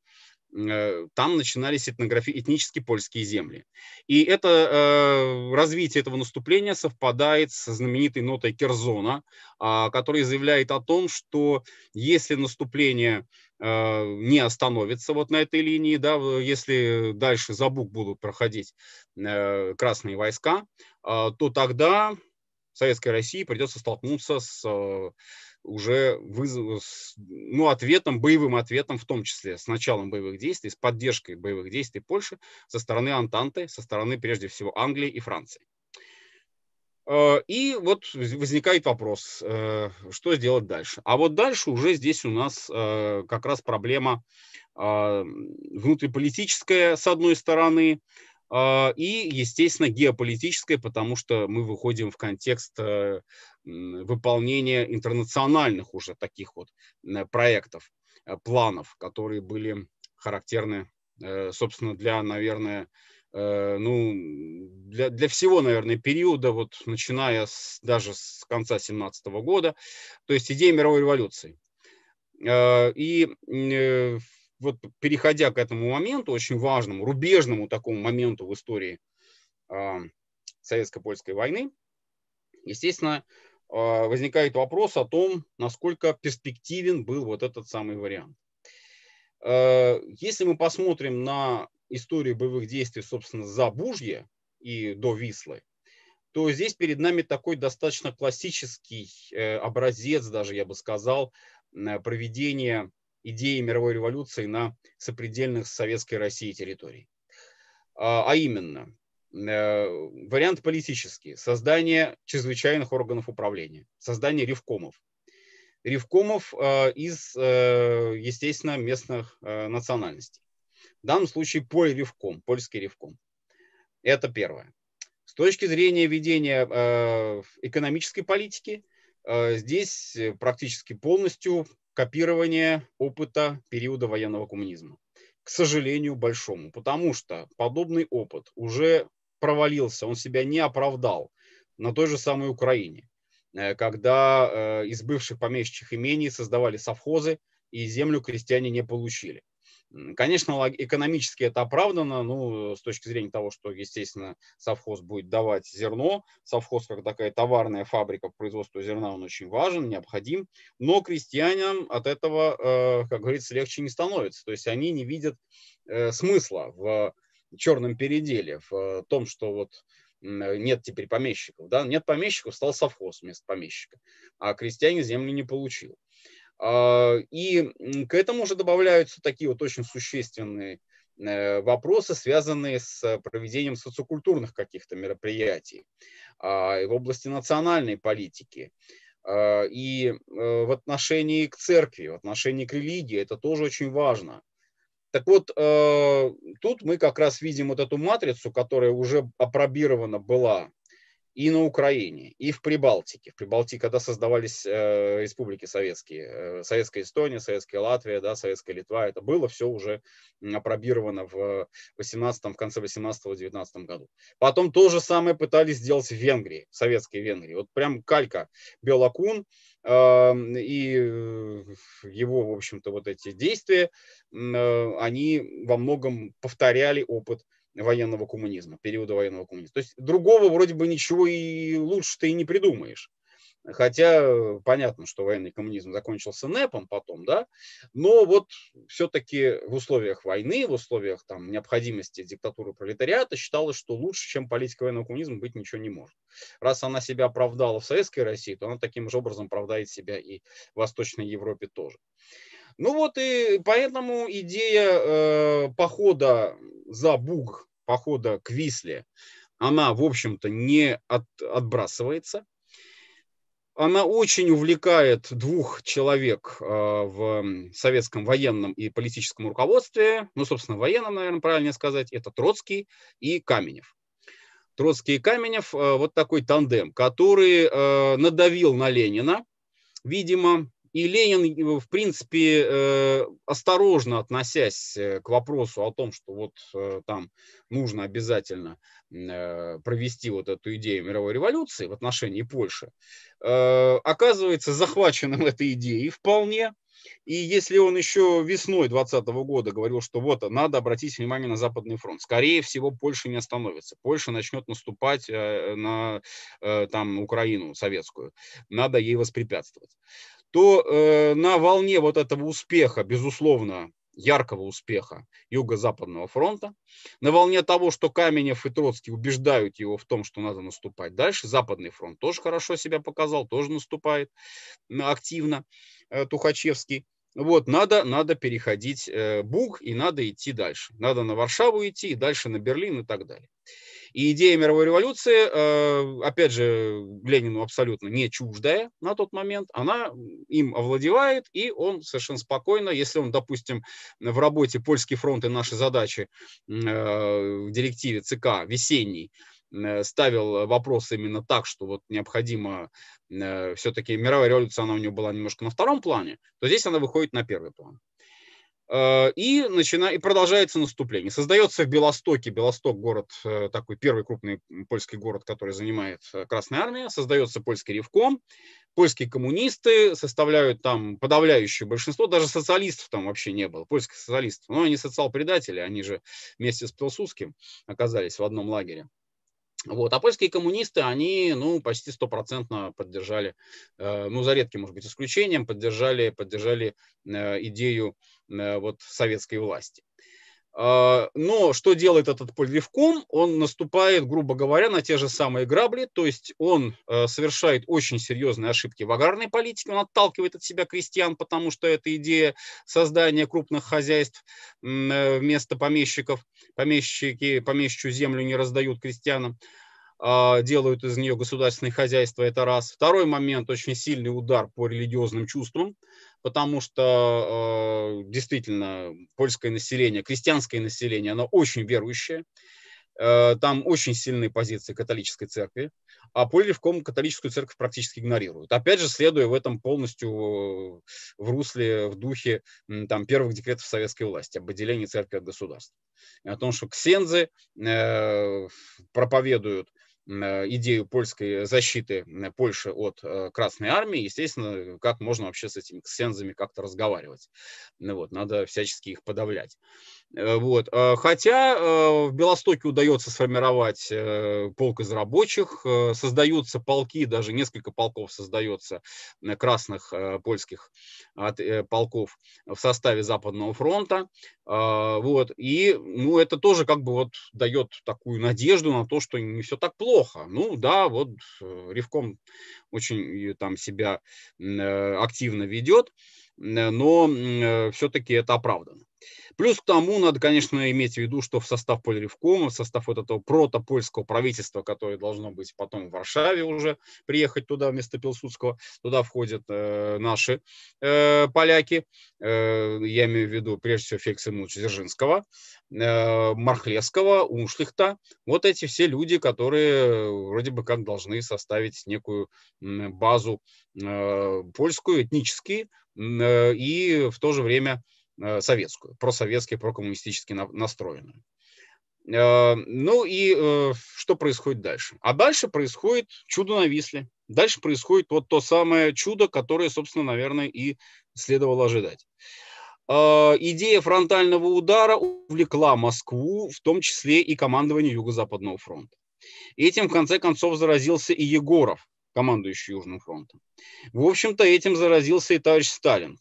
Э, там начинались этнографии этнически польские земли. И это э, развитие этого наступления совпадает со знаменитой нотой Керзона, э, который заявляет о том, что если наступление э, не остановится вот на этой линии, да, если дальше за буг будут проходить э, красные войска, э, то тогда Советской России придется столкнуться с э, уже вызов, ну, ответом, боевым ответом в том числе, с началом боевых действий, с поддержкой боевых действий Польши со стороны Антанты, со стороны прежде всего Англии и Франции. Э, и вот возникает вопрос, э, что сделать дальше. А вот дальше уже здесь у нас э, как раз проблема внутриполитическая, с одной стороны, а, и, естественно, геополитическое, потому что мы выходим в контекст э, выполнения интернациональных уже таких вот э, проектов, э, планов, которые были характерны, собственно, для, наверное, ну, для, для всего, наверное, периода, вот начиная с, даже с конца 17 года, то есть идея мировой революции. И вот переходя к этому моменту, очень важному, рубежному такому моменту в истории э, советско-польской войны, естественно, э, возникает вопрос о том, насколько перспективен был вот этот самый вариант. Э, если мы посмотрим на историю боевых действий, собственно, за Бужье и до Вислы, то здесь перед нами такой достаточно классический э, образец, даже я бы сказал, проведения идеи мировой революции на сопредельных с советской Россией территорий. А, а именно, э, вариант политический. Создание чрезвычайных органов управления, создание ревкомов. Ревкомов э, из, э, естественно, местных национальностей. В данном случае ревком, польский ревком. Это первое. С точки зрения ведения экономической политики, здесь практически полностью копирование опыта периода военного коммунизма. К сожалению, большому, потому что подобный опыт уже провалился, он себя не оправдал на той же самой Украине, э, когда э, из бывших помещичьих имений создавали совхозы, и землю крестьяне не получили. Конечно, экономически это оправдано, ну, с точки зрения того, что, естественно, совхоз будет давать зерно. Совхоз, как такая товарная фабрика по производству зерна, он очень важен, необходим. Но крестьянам от этого, э, как говорится, легче не становится. То есть они не видят э, смысла в черном переделе, в том, что вот нет теперь помещиков. Да? Нет помещиков, стал совхоз вместо помещика, а крестьянин землю не получил. А, и к этому уже добавляются такие вот очень существенные э, вопросы, связанные с проведением социокультурных каких-то мероприятий а, в области национальной политики. А, и э, в отношении к церкви, в отношении к религии это тоже очень важно. Так вот, э, тут мы как раз видим вот эту матрицу, которая уже опробирована была и на Украине, и в Прибалтике. В Прибалтике, когда создавались э, республики советские, э, Советская Эстония, Советская Латвия, да, Советская Литва, это было все уже опробировано в, 18, в конце 18-19 году. Потом то же самое пытались сделать в Венгрии, в Советской Венгрии. Вот прям калька Белакун э, и э, его, в общем-то, вот эти действия, э, они во многом повторяли опыт военного коммунизма, периода военного коммунизма. То есть другого вроде бы ничего и лучше ты и не придумаешь. Хотя э, понятно, что военный коммунизм закончился НЭПом потом, да, но вот все-таки в условиях войны, в условиях там, необходимости диктатуры пролетариата считалось, что лучше, чем политика военного коммунизма, быть ничего не может. Раз она себя оправдала в Советской России, то она таким же образом оправдает себя и в Восточной Европе тоже. Ну вот и поэтому идея э, похода за буг похода к Висле, она, в общем-то, не от, отбрасывается. Она очень увлекает двух человек а, в советском военном и политическом руководстве, ну, собственно, военном, наверное, правильно сказать, это Троцкий и Каменев. Троцкий и Каменев, а, вот такой тандем, который а, надавил на Ленина, видимо, и Ленин, в принципе, э, осторожно относясь э, к вопросу о том, что вот э, там нужно обязательно провести вот эту идею мировой революции в отношении Польши, оказывается захваченным этой идеей вполне. И если он еще весной 2020 года говорил, что вот надо обратить внимание на Западный фронт, скорее всего, Польша не остановится. Польша начнет наступать на там, Украину советскую. Надо ей воспрепятствовать то э, на волне вот этого успеха, безусловно, яркого успеха Юго-Западного фронта, на волне того, что Каменев и Троцкий убеждают его в том, что надо наступать дальше. Западный фронт тоже хорошо себя показал, тоже наступает активно э, Тухачевский вот, надо, надо переходить э, Буг и надо идти дальше. Надо на Варшаву идти и дальше на Берлин и так далее. И идея мировой революции, э, опять же, Ленину абсолютно не чуждая на тот момент, она им овладевает, и он совершенно спокойно, если он, допустим, в работе «Польский фронт и наши задачи» э, в директиве ЦК весенний Э, ставил вопрос именно так, что вот необходимо э, все-таки мировая революция, она у нее была немножко на втором плане, то здесь она выходит на первый план. Э, и, начина... и продолжается наступление. Создается в Белостоке, Белосток город, такой первый крупный польский город, который занимает Красная Армия, создается польский ревком, польские коммунисты составляют там подавляющее большинство, даже социалистов там вообще не было, польских социалистов, но они социал-предатели, они же вместе с Пилсудским оказались в одном лагере. Вот. А польские коммунисты, они ну, почти стопроцентно поддержали, э, ну, за редким, может быть, исключением, поддержали, поддержали э, идею э, вот, советской власти. А, но что делает этот Поливком? Он наступает, грубо говоря, на те же самые грабли, то есть он э, совершает очень серьезные ошибки в аграрной политике, он отталкивает от себя крестьян, потому что это идея создания крупных хозяйств э, вместо помещиков. Помещики помещичью землю не раздают крестьянам. А, делают из нее государственное хозяйство, это раз. Второй момент, очень сильный удар по религиозным чувствам, потому что а, действительно польское население, крестьянское население, оно очень верующее, э, там очень сильные позиции католической церкви, а Пылевком католическую церковь практически игнорируют. Опять же, следуя в этом полностью э, в русле, в духе там, первых декретов советской власти об отделении церкви от государства. И о том, что ксензы э, проповедуют Э, идею польской защиты Польши от э, Красной Армии, естественно, как можно вообще с этими ксензами как-то разговаривать. Ну вот, надо всячески их подавлять. Э, вот. Э, хотя э, в Белостоке удается сформировать полк из рабочих, создаются полки, даже несколько полков создается красных польских полков в составе Западного фронта. Вот. И ну, это тоже как бы вот дает такую надежду на то, что не все так плохо. Ну да, вот Ревком очень там себя активно ведет, но все-таки это оправдано. Плюс к тому, надо, конечно, иметь в виду, что в состав Полиревкома, в состав вот этого протопольского правительства, которое должно быть потом в Варшаве уже приехать туда вместо Пилсудского, туда входят э, наши э, поляки, э, я имею в виду прежде всего Феликса Ивановича Дзержинского, э, Мархлевского, Уншлихта, вот эти все люди, которые вроде бы как должны составить некую базу э, польскую, этнически, э, и в то же время Э, советскую, просоветски, прокоммунистически настроенную. Э, ну и э, что происходит дальше? А дальше происходит чудо на Висле. Дальше происходит вот то самое чудо, которое, собственно, наверное, и следовало ожидать. Идея фронтального удара увлекла Москву, в том числе и командование Юго-Западного фронта. Этим, в конце концов, заразился и Егоров, командующий Южным фронтом. В общем-то, этим заразился и товарищ Сталин.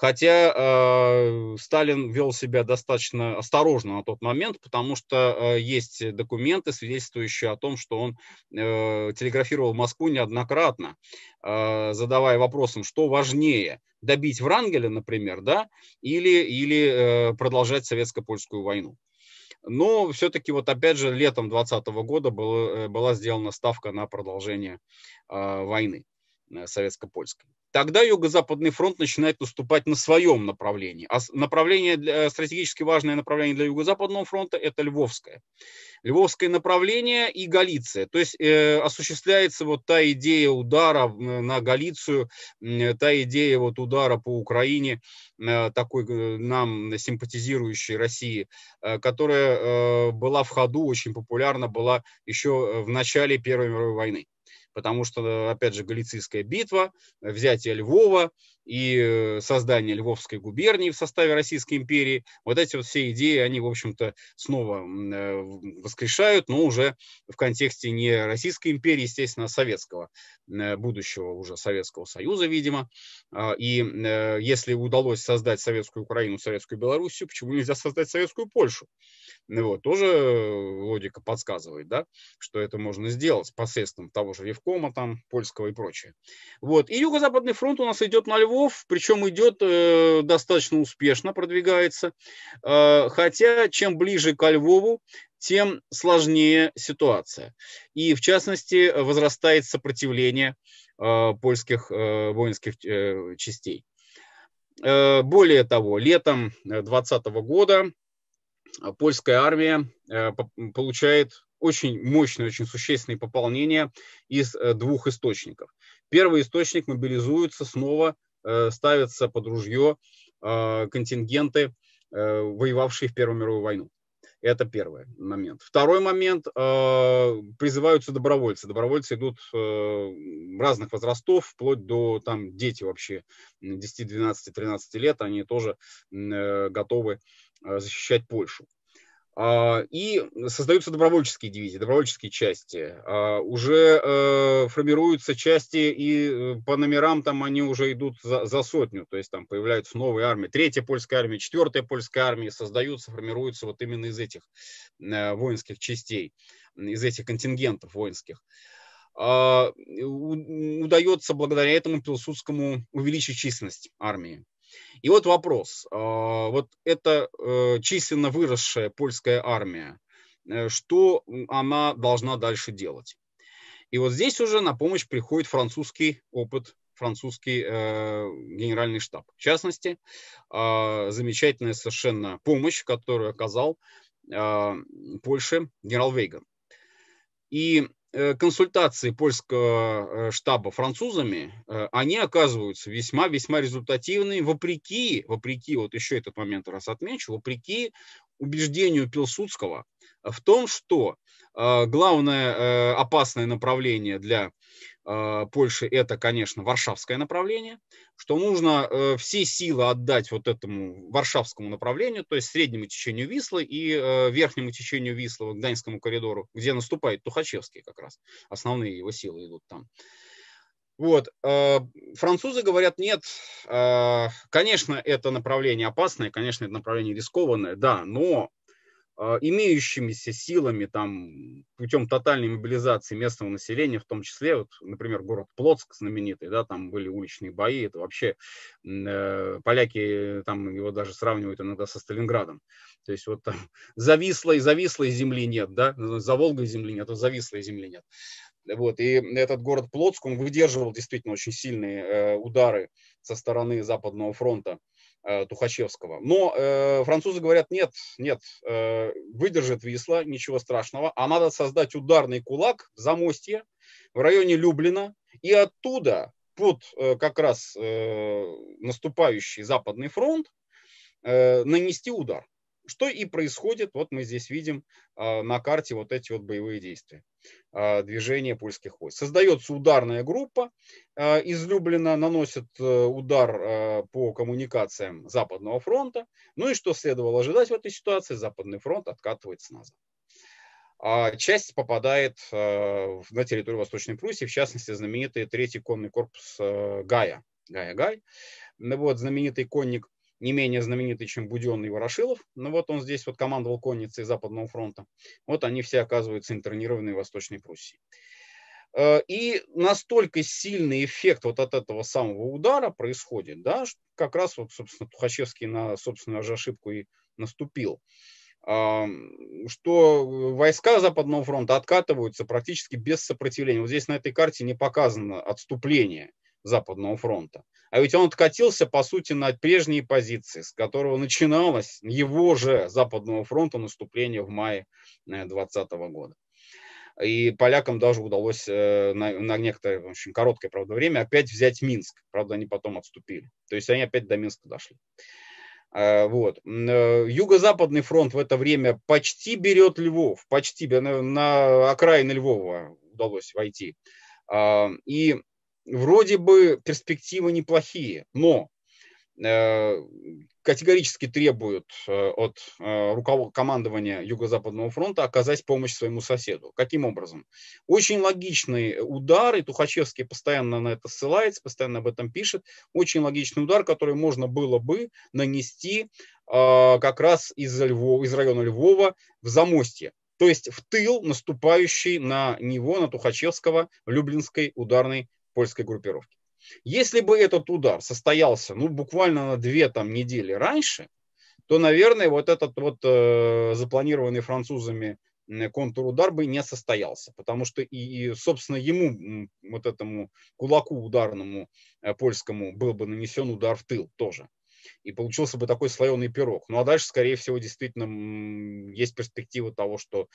Хотя э, Сталин вел себя достаточно осторожно на тот момент, потому что э, есть документы, свидетельствующие о том, что он э, телеграфировал Москву неоднократно, э, задавая вопросом, что важнее, добить Врангеля, например, да, или, или э, продолжать советско-польскую войну. Но все-таки вот опять же летом 2020 года было, э, была сделана ставка на продолжение э, войны. Э, советско-польской. Тогда Юго-Западный фронт начинает наступать на своем направлении. А направление для, э, стратегически важное направление для Юго-Западного фронта – это Львовское. Львовское направление и Галиция. То есть э, осуществляется вот та идея удара э, на Галицию, э, та идея вот удара по Украине, э, такой э, нам симпатизирующей России, э, которая э, была в ходу, очень популярна была еще в начале Первой мировой войны потому что, опять же, Галицийская битва, взятие Львова, и э, создание Львовской губернии в составе Российской империи. Вот эти вот все идеи, они, в общем-то, снова э, воскрешают, но уже в контексте не Российской империи, естественно, а советского, э, будущего уже Советского Союза, видимо. А, и если удалось создать Советскую Украину, Советскую Белоруссию, почему нельзя создать Советскую Польшу? Ну вот, тоже логика подсказывает, да, что это можно сделать посредством того же Левкома там, польского и прочее. Вот. И Юго-Западный фронт у нас идет на Львов, игроков, причем идет э, достаточно успешно, продвигается. Э, хотя чем ближе к Львову, тем сложнее ситуация. И в частности возрастает сопротивление э, польских э, воинских э, частей. Э, более того, летом 2020 э, года э, польская армия э, получает очень мощные, очень существенные пополнения из э, двух источников. Первый источник мобилизуется снова Э, ставятся под ружье э, контингенты, э, воевавшие в Первую мировую войну. Это первый момент. Второй момент. Призываются добровольцы. Добровольцы идут разных возрастов, вплоть до там дети вообще 10, 12, 13 лет. Они тоже готовы защищать Польшу. А, и создаются добровольческие дивизии, добровольческие части. А, уже э, формируются части, и э, по номерам там они уже идут за, за сотню. То есть там появляются новые армии. Третья польская армия, четвертая польская армия создаются, формируются вот именно из этих э, воинских частей, из этих контингентов воинских а, удается благодаря этому Пилсудскому увеличить численность армии. И вот вопрос. А, вот эта э, численно выросшая польская армия, э, что она должна дальше делать? И вот здесь уже на помощь приходит французский опыт, французский э, генеральный штаб. В частности, а, замечательная совершенно помощь, которую оказал а, Польше генерал Вейган. И Э, консультации польского э, штаба французами, э, они оказываются весьма-весьма результативными, вопреки, вопреки, вот еще этот момент раз отмечу, вопреки убеждению Пилсудского в том, что главное опасное направление для а, Польши это, конечно, варшавское направление, что нужно э, все силы отдать вот этому варшавскому направлению, то есть среднему течению Вислы и э, верхнему течению Вислы, Гданьскому коридору, где наступает Тухачевский как раз. Основные его силы идут там. Вот. Э, французы говорят, нет, конечно, это направление опасное, конечно, это направление рискованное, да, но а, имеющимися силами, там, путем тотальной мобилизации местного населения, в том числе, вот, например, город Плотск знаменитый, да, там были уличные бои, это вообще э, поляки там его даже сравнивают иногда со Сталинградом. То есть вот там завислой, завислой земли нет, да, ну, за Волгой земли нет, а завислой земли нет. Вот, и этот город Плотск, он выдерживал действительно очень сильные э, удары со стороны Западного фронта. Э, Тухачевского. Но э, французы говорят, нет, нет, э, выдержит Висла, ничего страшного, а надо создать ударный кулак в Замостье, в районе Люблина, и оттуда под э, как раз э, наступающий Западный фронт э, нанести удар что и происходит, вот мы здесь видим а, на карте вот эти вот боевые действия, а, движение польских войск. Создается ударная группа, а, излюбленно наносит э, удар по коммуникациям Западного фронта, ну и что следовало ожидать в этой ситуации, Западный фронт откатывается назад. часть попадает на территорию Восточной Пруссии, в частности, знаменитый третий конный корпус э, Гая, Гая Гай, ну вот знаменитый конник не менее знаменитый, чем Буденный и Ворошилов. ну вот он здесь вот командовал конницей Западного фронта. Вот они все оказываются интернированы в Восточной Пруссии. Э, и настолько сильный эффект вот от этого самого удара происходит, да, как раз вот, собственно, Тухачевский на собственную же ошибку и наступил, э, что войска Западного фронта откатываются практически без сопротивления. Вот здесь на этой карте не показано отступление – Западного фронта. А ведь он откатился, по сути, на прежние позиции, с которого начиналось его же Западного фронта наступление в мае 2020 э, года. И полякам даже удалось э, на, некоторое очень короткое правда, время опять взять Минск. Правда, они потом отступили. То есть они опять до Минска дошли. Э, вот. Юго-Западный фронт в это время почти берет Львов, почти на, на окраины Львова удалось войти. И вроде бы перспективы неплохие, но э, категорически требуют э, от э, руководства командования Юго-Западного фронта оказать помощь своему соседу. Каким образом? Очень логичный удар, и Тухачевский постоянно на это ссылается, постоянно об этом пишет, очень логичный удар, который можно было бы нанести как раз из, Львова, из района Львова в Замостье. То есть в тыл, наступающий на него, на Тухачевского, Люблинской ударной польской группировки. Если бы этот удар состоялся ну, буквально на две там, недели раньше, то, наверное, вот этот вот э, запланированный французами контур удар бы не состоялся, потому что и, и, собственно, ему, вот этому кулаку ударному э, польскому, был бы нанесен удар в тыл тоже и получился бы такой слоеный пирог. Ну а дальше, скорее всего, действительно есть перспектива того, что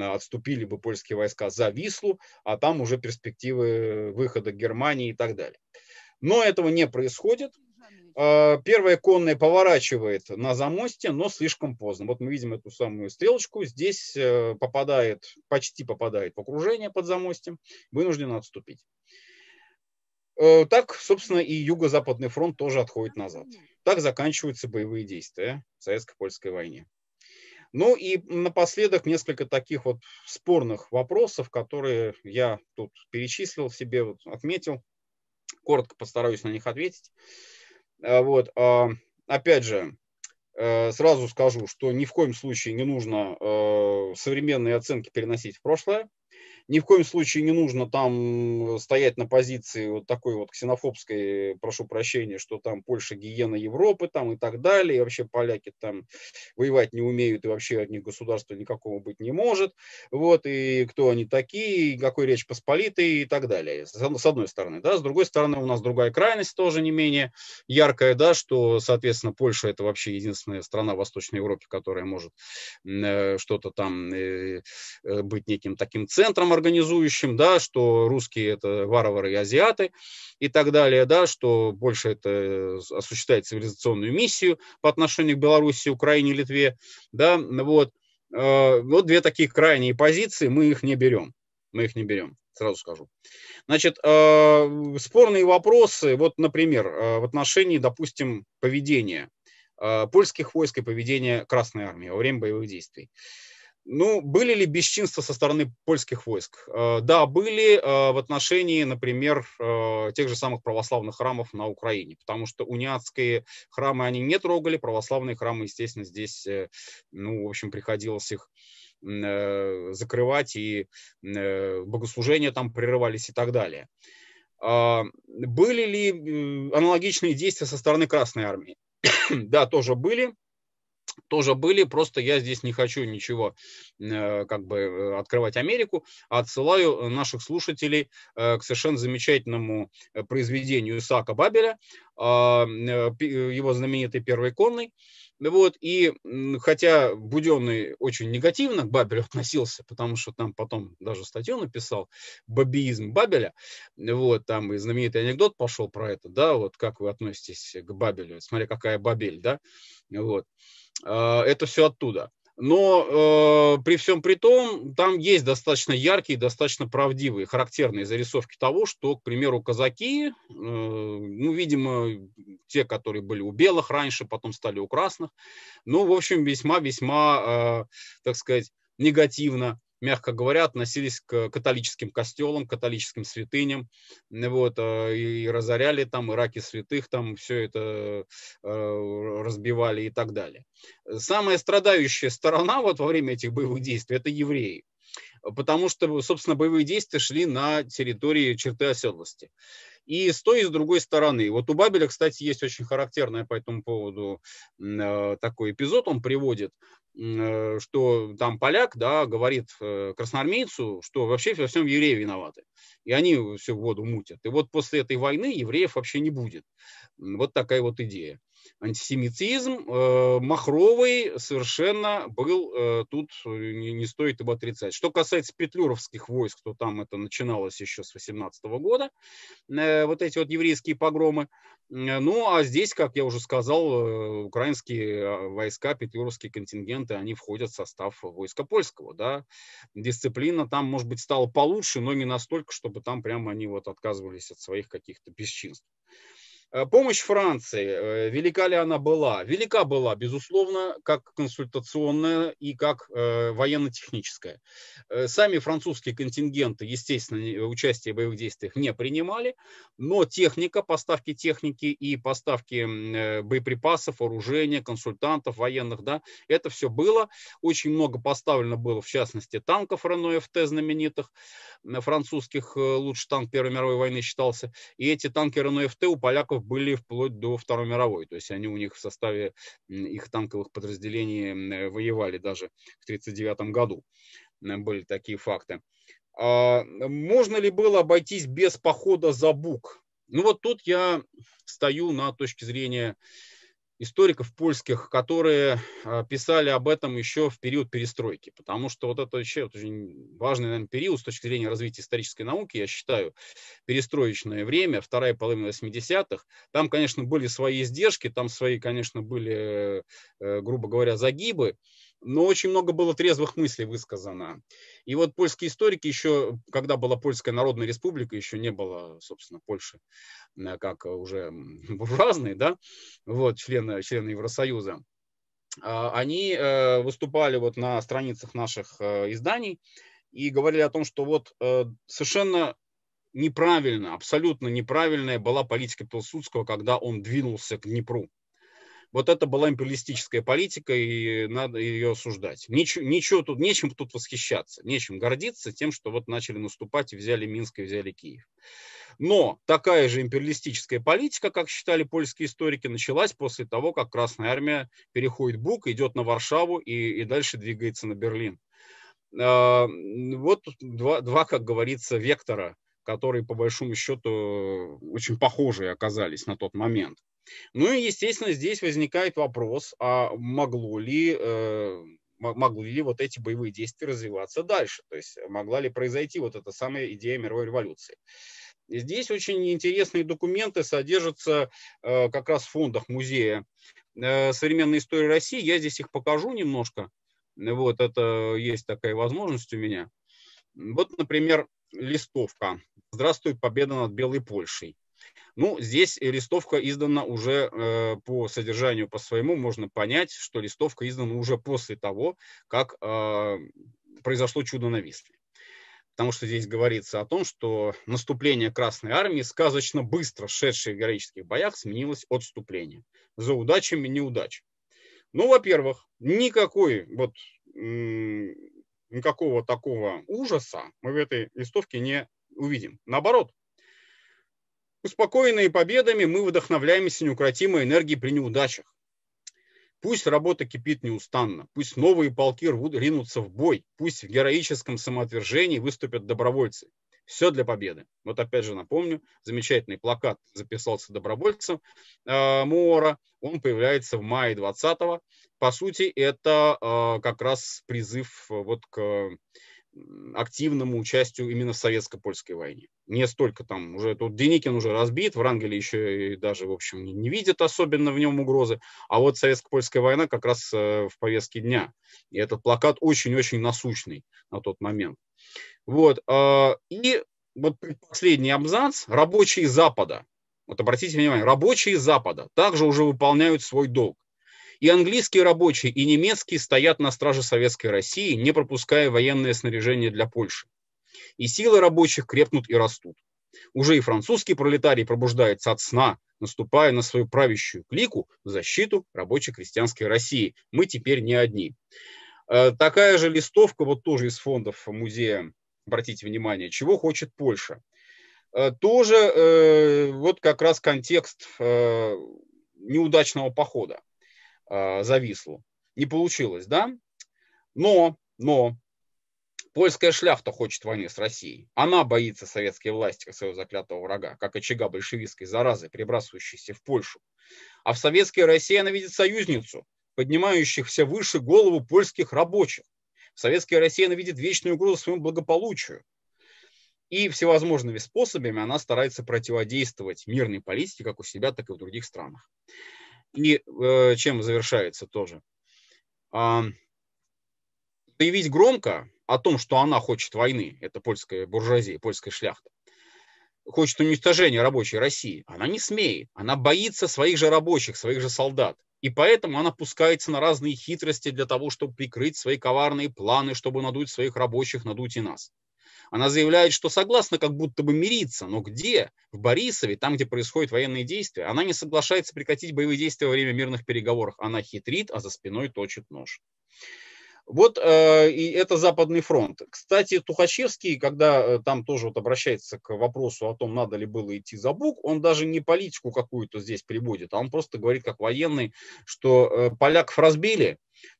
отступили бы польские войска за Вислу, а там уже перспективы выхода Германии и так далее. Но этого не происходит. А, Первая конная поворачивает на замосте, но слишком поздно. Вот мы видим эту самую стрелочку. Здесь э, попадает, почти попадает в окружение под замостем. Вынужден отступить. Э, так, собственно, и Юго-Западный фронт тоже отходит назад. Так заканчиваются боевые действия в Советско-Польской войне. Ну и напоследок несколько таких вот спорных вопросов, которые я тут перечислил себе, вот отметил. Коротко постараюсь на них ответить. А, вот. А, опять же, э, сразу скажу, что ни в коем случае не нужно э, современные оценки переносить в прошлое. Ни в коем случае не нужно там э, стоять на позиции вот такой вот ксенофобской, прошу прощения, что там Польша гиена Европы там и так далее, и вообще поляки там воевать не умеют, и вообще от них государства никакого быть не может, вот, и кто они такие, и какой речь посполитой и так далее, с одной стороны, да, с другой стороны у нас другая крайность тоже не менее яркая, да, что, соответственно, Польша это вообще единственная страна в Восточной Европе, которая может э, что-то там э, э, быть неким таким центром организующим, да, что русские – это варвары и азиаты и так далее, да, что больше это э, осуществляет цивилизационную миссию по отношению к Белоруссии, Украине, Литве, да, вот. Э, вот две такие крайние позиции, мы их не берем, мы их не берем сразу скажу. Значит, э, спорные вопросы, вот, например, э, в отношении, допустим, поведения э, польских войск и поведения Красной Армии во время боевых действий. Ну, были ли бесчинства со стороны польских войск? Э, да, были э, в отношении, например, э, тех же самых православных храмов на Украине, потому что униатские храмы они не трогали, православные храмы, естественно, здесь, ну, в общем, приходилось их закрывать, и богослужения там прерывались и так далее. Были ли аналогичные действия со стороны Красной Армии? да, тоже были тоже были, просто я здесь не хочу ничего э, как бы э, открывать Америку, а отсылаю э, наших слушателей к совершенно замечательному произведению Исаака Бабеля, а, его знаменитой первой конной, ну вот, и хотя Буденный очень негативно к Бабелю относился, потому что там потом даже статью написал «Бабиизм Бабеля», вот, там и знаменитый анекдот пошел про это, да, вот как вы относитесь к Бабелю, Смотря какая Бабель, да, вот, а, это все оттуда. Но э, при всем при том, там есть достаточно яркие, достаточно правдивые, характерные зарисовки того, что, к примеру, казаки, э, ну, видимо, те, которые были у белых раньше, потом стали у красных, ну, в общем, весьма-весьма, э, так сказать, негативно мягко говоря, относились к католическим костелам, католическим святыням, вот, э, и разоряли там, и раки святых там, все это э, разбивали и так далее. Самая страдающая сторона вот во время этих боевых действий – это евреи потому что, собственно, боевые действия шли на территории черты оседлости. И с той, и с другой стороны. Вот у Бабеля, кстати, есть очень характерный по этому поводу э, такой эпизод, он приводит. Э, что там поляк, да, говорит э, красноармейцу, что вообще во всем евреи виноваты. И они всю воду мутят. И вот после этой войны евреев вообще не будет. Вот такая вот идея антисемитизм э, махровый совершенно был, э, тут э, не, стоит его отрицать. Что касается петлюровских войск, то там это начиналось еще с 18 года, вот эти вот еврейские погромы. Ну, а здесь, как я уже сказал, украинские войска, петлюровские контингенты, они входят в состав войска польского, да. Дисциплина там, может быть, стала получше, но не настолько, чтобы там прямо они вот отказывались от своих каких-то бесчинств. Э, помощь Франции, э, велика ли она была? Велика была, безусловно, как консультационная и как э, военно-техническая. Сами французские контингенты, естественно, участие в боевых действиях не принимали, но техника, поставки техники и поставки боеприпасов, вооружения, консультантов военных, да, это все было. Очень много поставлено было, в частности, танков Рено ФТ знаменитых, французских, лучший танк Первой мировой войны считался. И эти танки Рено ФТ у поляков танков были вплоть до Второй мировой. То есть они у них в составе их танковых подразделений э, воевали даже в 1939 году. Э, были такие факты. А, можно ли было обойтись без похода за Бук? Ну вот тут я стою на точке зрения историков польских, которые а, писали об этом еще в период перестройки, потому что вот это еще очень важный наверное, период с точки зрения развития исторической науки, я считаю, перестроечное время, вторая половина 80-х. Там, конечно, были свои издержки, там свои, конечно, были, э, э, грубо говоря, загибы, но очень много было трезвых мыслей высказано. И вот польские историки еще, когда была Польская Народная Республика, еще не было, собственно, Польши э, как уже буржуазные, да, вот, члены, члены Евросоюза, а, они э, выступали вот на страницах наших э, изданий и говорили о том, что вот совершенно неправильно, абсолютно неправильная была политика Пилсудского, когда он двинулся к Днепру вот это была империалистическая политика, и надо ее осуждать. Ничего, ничего тут, нечем тут восхищаться, нечем гордиться тем, что вот начали наступать взяли Минск и взяли Киев. Но такая же империалистическая политика, как считали польские историки, началась после того, как Красная Армия переходит Бук, идет на Варшаву и, и дальше двигается на Берлин. А, вот два, два, как говорится, вектора – которые, по большому счету, очень похожие оказались на тот момент. Ну и, естественно, здесь возникает вопрос, а могло ли, э, могли ли вот эти боевые действия развиваться дальше? То есть могла ли произойти вот эта самая идея мировой революции? Здесь очень интересные документы содержатся э, как раз в фондах музея э, современной истории России. Я здесь их покажу немножко. Вот это есть такая возможность у меня. Вот, например, листовка здравствуй, победа над Белой Польшей. Ну, здесь листовка издана уже э, по содержанию, по своему, можно понять, что листовка издана уже после того, как э, произошло чудо на Висле. Потому что здесь говорится о том, что наступление Красной Армии, сказочно быстро шедшее в героических боях, сменилось отступлением. За удачами неудач. Ну, во-первых, никакой вот никакого такого ужаса мы в этой листовке не увидим. Наоборот, успокоенные победами мы вдохновляемся неукротимой энергией при неудачах. Пусть работа кипит неустанно, пусть новые полки рвут, ринутся в бой, пусть в героическом самоотвержении выступят добровольцы. Все для победы. Вот опять же напомню, замечательный плакат записался добровольцем э, Муора. Он появляется в мае 20-го. По сути, это э, как раз призыв э, вот к активному участию именно в советско-польской войне. Не столько там уже, тут Деникин уже разбит, Врангель еще и даже, в общем, не, не видит особенно в нем угрозы, а вот советско-польская война как раз э, в повестке дня. И этот плакат очень-очень насущный на тот момент. Вот, э, и вот последний абзац, рабочие Запада, вот обратите внимание, рабочие Запада также уже выполняют свой долг. И английские рабочие, и немецкие стоят на страже Советской России, не пропуская военное снаряжение для Польши. И силы рабочих крепнут и растут. Уже и французский пролетарий пробуждается от сна, наступая на свою правящую клику в защиту рабочей крестьянской России. Мы теперь не одни. Э, такая же листовка, вот тоже из фондов музея, обратите внимание, чего хочет Польша. Э, тоже э, вот как раз контекст неудачного похода. А, зависло. Не получилось, да? Но, но польская шляхта хочет войны с Россией. Она боится советской власти, как своего заклятого врага, как очага большевистской заразы, прибрасывающейся в Польшу. А в советской России она видит союзницу, поднимающих все выше голову польских рабочих. В советской России она видит вечную угрозу своему благополучию. И всевозможными способами она старается противодействовать мирной политике как у себя, так и в других странах. И э, чем завершается тоже? Э, а, заявить громко о том, что она хочет войны, это польская буржуазия, польская шляхта, хочет уничтожения рабочей России, она не смеет, она боится своих же рабочих, своих же солдат. И поэтому она пускается на разные хитрости для того, чтобы прикрыть свои коварные планы, чтобы надуть своих рабочих, надуть и нас. Она заявляет, что согласна как будто бы мириться, но где? В Борисове, там, где происходят военные действия. Она не соглашается прекратить боевые действия во время мирных переговоров. Она хитрит, а за спиной точит нож. Вот э, и это Западный фронт. Кстати, Тухачевский, когда э, там тоже вот обращается к вопросу о том, надо ли было идти за Бук, он даже не политику какую-то здесь приводит, а он просто говорит как военный, что э, поляков разбили,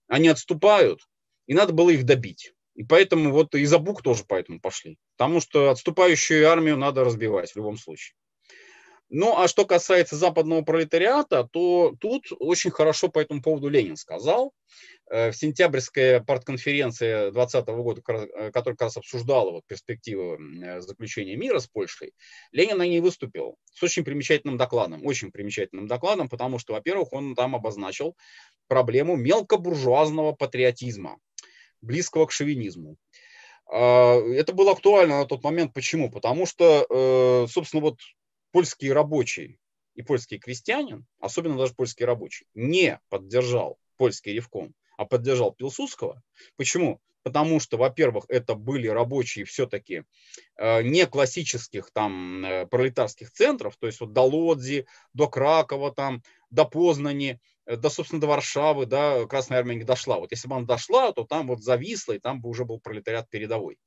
они отступают, и надо было их добить. И поэтому вот и за Бук тоже поэтому пошли. Потому что отступающую армию надо разбивать в любом случае. Ну, а что касается западного пролетариата, то тут очень хорошо по этому поводу Ленин сказал. Э, в сентябрьская партконференция 2020 года, э, которая как раз обсуждала вот перспективы э, заключения мира с Польшей, Ленин на ней выступил с очень примечательным докладом, очень примечательным докладом, потому что, во-первых, он там обозначил проблему мелкобуржуазного патриотизма, близкого к шовинизму. А, это было актуально на тот момент. Почему? Потому что, э, собственно, вот польские рабочие и польский крестьянин, особенно даже польский рабочий, не поддержал польский ревком, а поддержал Пилсудского. Почему? Потому что, во-первых, это были рабочие все-таки э, не классических там э, пролетарских центров, то есть вот до Лодзи, до Кракова, там, до Познани, Э, да, собственно, до Варшавы, да, Красная Армия не дошла. Вот если бы она дошла, то там вот зависла, и там бы уже был пролетариат передовой.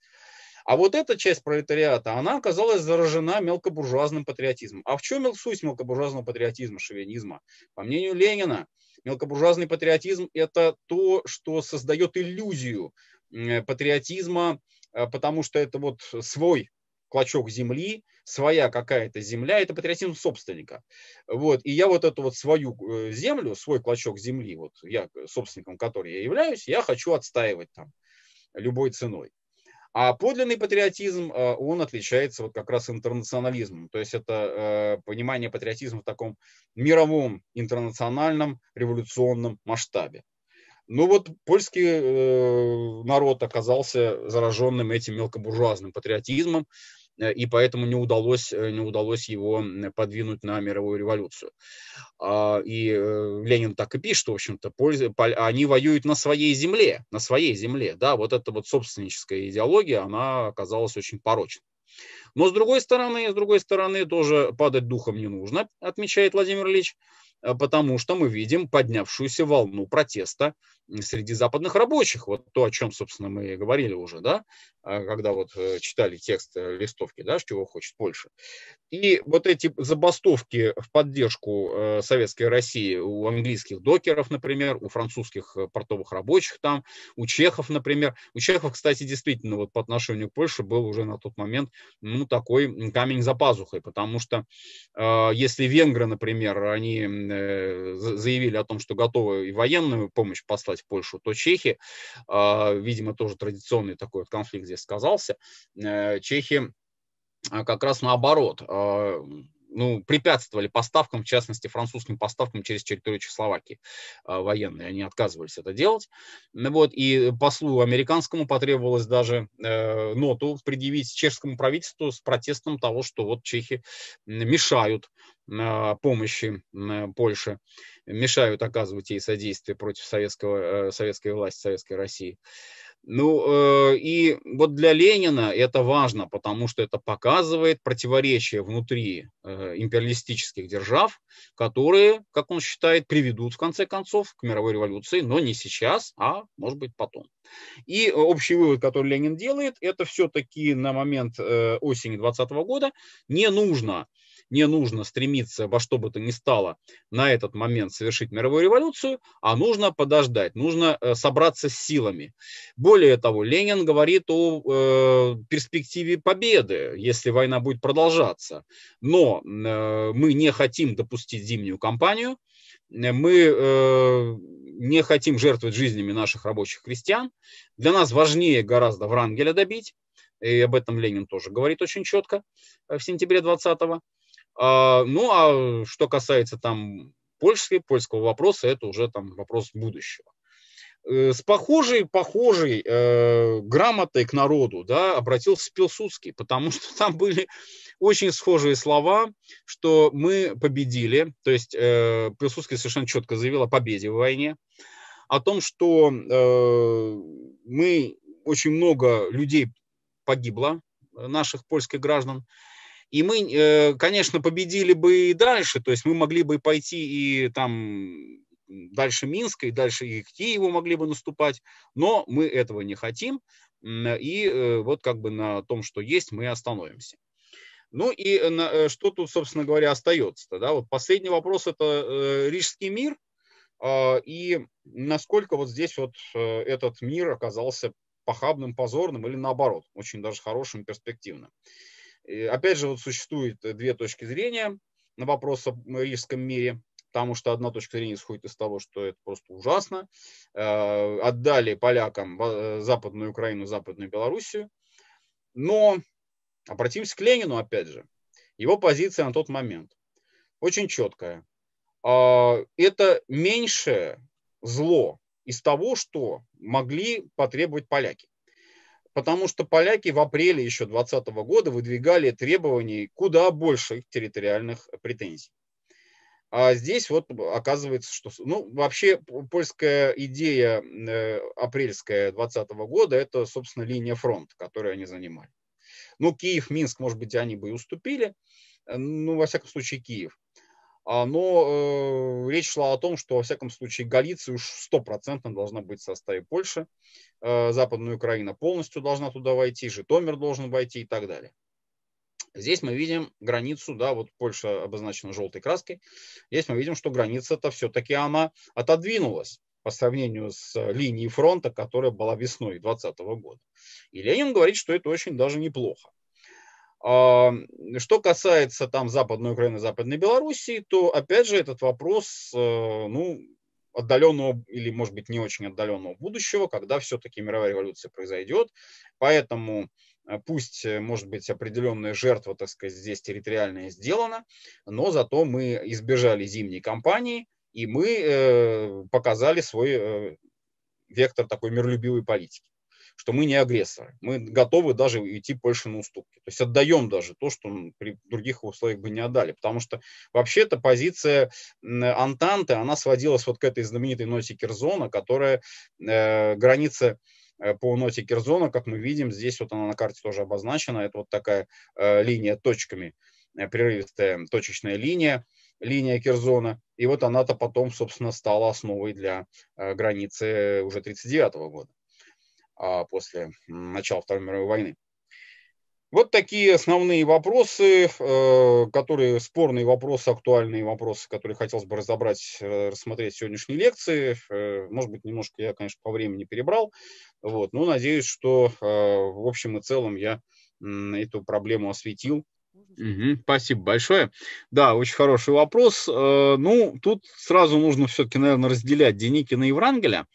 А вот эта часть пролетариата, она оказалась заражена мелкобуржуазным патриотизмом. А в чем суть мелкобуржуазного патриотизма, шовинизма? По мнению Ленина, мелкобуржуазный патриотизм – это то, что создает иллюзию патриотизма, э, потому что это вот свой клочок земли, своя какая-то земля, это патриотизм собственника. Вот, и я вот эту вот свою э, землю, свой клочок земли, вот я собственником которой я являюсь, я хочу отстаивать там любой ценой. А подлинный патриотизм, э, он отличается вот как раз интернационализмом. То есть это э, понимание патриотизма в таком мировом, интернациональном, революционном масштабе. Ну вот польский э, народ оказался зараженным этим мелкобуржуазным патриотизмом, Э, и поэтому не удалось, э, не удалось его подвинуть на мировую революцию. А, и э, Ленин так и пишет, в общем-то, они воюют на своей земле, на своей земле, да, вот эта вот собственническая идеология, она оказалась очень порочной. Но с другой стороны, с другой стороны, тоже падать духом не нужно, отмечает Владимир Ильич, э, потому что мы видим поднявшуюся волну протеста среди западных рабочих. Вот то, о чем, собственно, мы говорили уже, да, а, когда вот э, читали текст э, листовки, да, чего хочет Польша. И вот эти забастовки в поддержку советской России у английских докеров, например, у французских портовых рабочих там, у чехов, например. У чехов, кстати, действительно вот по отношению к Польше был уже на тот момент, ну, почему ну, такой камень за пазухой, потому что а, если венгры, например, они э, заявили о том, что готовы и военную помощь послать в Польшу, то чехи, а, видимо, тоже традиционный такой вот конфликт здесь сказался, э, чехи а, как раз наоборот ну, препятствовали поставкам, в частности, французским поставкам через территорию Чехословакии э, военные. Они отказывались это делать. Вот, и послу американскому потребовалось даже э, ноту предъявить чешскому правительству с протестом того, что вот чехи мешают э, помощи э, Польше, мешают оказывать ей содействие против советского, советской власти, советской России. Ну, э, и вот для Ленина это важно, потому что это показывает противоречия внутри э, империалистических держав, которые, как он считает, приведут в конце концов к мировой революции, но не сейчас, а может быть потом. И э, общий вывод, который Ленин делает, это все-таки на момент э, осени 2020 года не нужно не нужно стремиться во что бы то ни стало на этот момент совершить мировую революцию, а нужно подождать, нужно э, собраться с силами. Более того, Ленин говорит о э, перспективе победы, если война будет продолжаться. Но э, мы не хотим допустить зимнюю кампанию, э, мы э, не хотим жертвовать жизнями наших рабочих крестьян. Для нас важнее гораздо Врангеля добить, и об этом Ленин тоже говорит очень четко э, в сентябре 20 а, ну, а что касается там польской, польского вопроса, это уже там вопрос будущего. Э, с похожей, похожей э, грамотой к народу да, обратился Пилсудский, потому что там были очень схожие слова, что мы победили, то есть э, Пилсудский совершенно четко заявил о победе в войне, о том, что э, мы, очень много людей погибло, э, наших польских граждан, и мы, э, конечно, победили бы и дальше, то есть мы могли бы пойти и там дальше Минска, и дальше и к Киеву могли бы наступать, но мы этого не хотим, и э, вот как бы на том, что есть, мы остановимся. Ну и э, что тут, собственно говоря, остается? Да? Вот последний вопрос – это Рижский мир, а, и насколько вот здесь вот этот мир оказался похабным, позорным или наоборот, очень даже хорошим, перспективным опять же, вот существует э, две точки зрения на вопрос о рижском мире потому что одна точка зрения исходит из того, что это просто ужасно. Э, отдали полякам э, Западную Украину, Западную Белоруссию. Но обратимся к Ленину, опять же. Его позиция на тот момент очень четкая. А, это меньшее зло из того, что могли потребовать поляки. Потому что поляки в апреле еще 2020 года выдвигали требований куда больших территориальных претензий. А здесь вот оказывается, что... Ну, вообще польская идея э, апрельская 2020 года – это, собственно, линия фронта, которую они занимали. Ну, Киев, Минск, может быть, они бы и уступили, э, ну, во всяком случае, Киев. А, но э, речь шла о том, что, во всяком случае, Галиция уж стопроцентно должна быть в составе Польши, э, Западная Украина полностью должна туда войти, Житомир должен войти и так далее. Здесь мы видим границу, да, вот Польша обозначена желтой краской. Здесь мы видим, что граница-то все-таки она отодвинулась по сравнению с э, линией фронта, которая была весной 2020 года. И Ленин говорит, что это очень даже неплохо. А, что касается там Западной Украины, Западной Белоруссии, то опять же этот вопрос, э, ну, отдаленного или, может быть, не очень отдаленного будущего, когда все-таки мировая революция произойдет. Поэтому э, пусть, э, может быть, определенная жертва, так сказать, здесь территориальная сделана, но зато мы избежали зимней кампании, и мы показали свой вектор такой миролюбивой политики что мы не агрессоры. Мы готовы даже идти Польше на уступки. То есть отдаем даже то, что при других условиях бы не отдали. Потому что вообще-то позиция Антанты, она сводилась вот к этой знаменитой ноте Керзона, которая э, граница э, по ноте Керзона, как мы видим, здесь вот она на карте тоже обозначена, это вот такая э, линия точками, э, прерывистая точечная линия, линия Керзона, И вот она-то потом, собственно, стала основой для э, границы уже 1939 года. А, после начала Второй мировой войны. Вот такие основные вопросы, э, которые спорные вопросы, актуальные вопросы, которые хотелось бы разобрать, э, рассмотреть в сегодняшней лекции. Э, может быть, немножко я, конечно, по времени перебрал, вот, но надеюсь, что в общем и целом я эту проблему осветил. Угу, спасибо большое. Да, очень хороший вопрос. Ну, тут сразу нужно все-таки, наверное, разделять Деникина и Врангеля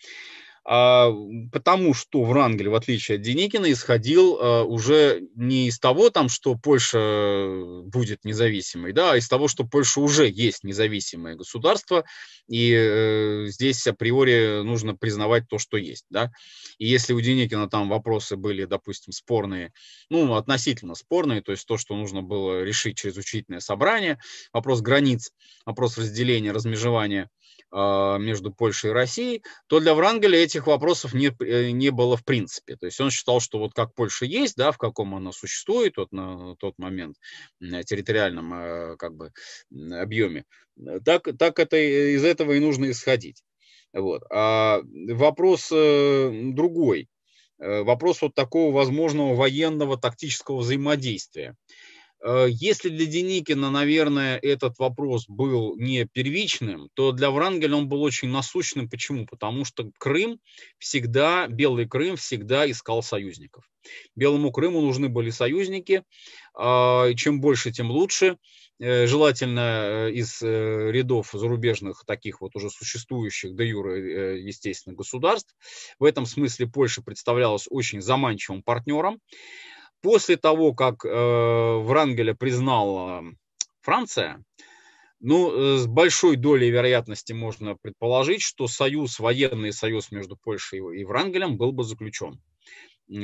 а потому что Врангель, в отличие от Деникина, исходил а, уже не из того, там, что Польша будет независимой, да, а из того, что Польша уже есть независимое государство, и э, здесь априори нужно признавать то, что есть. Да? И если у Деникина там вопросы были, допустим, спорные, ну, относительно спорные, то есть то, что нужно было решить через учительное собрание, вопрос границ, вопрос разделения, размежевания – а, между Польшей и Россией, то для Врангеля этих вопросов не, э, не было в принципе. То есть он считал, что вот как Польша есть, да, в каком она существует вот на тот момент территориальном э, как бы объеме, э, так, так это, из этого и нужно исходить. Вот. А вопрос другой. Вопрос вот такого возможного военного тактического взаимодействия. Э, если для Деникина, наверное, этот вопрос был не первичным, то для Врангеля он был очень насущным. Почему? Потому что Крым всегда, Белый Крым всегда искал союзников. Белому Крыму нужны были союзники. А, чем больше, тем лучше. Э, желательно э, из рядов зарубежных, таких вот уже существующих, до юра, естественно, государств. В этом смысле Польша представлялась очень заманчивым партнером. После того, как э, Врангеля признала Франция, ну, э, с большой долей вероятности можно предположить, что союз, военный союз между Польшей и Врангелем был бы заключен.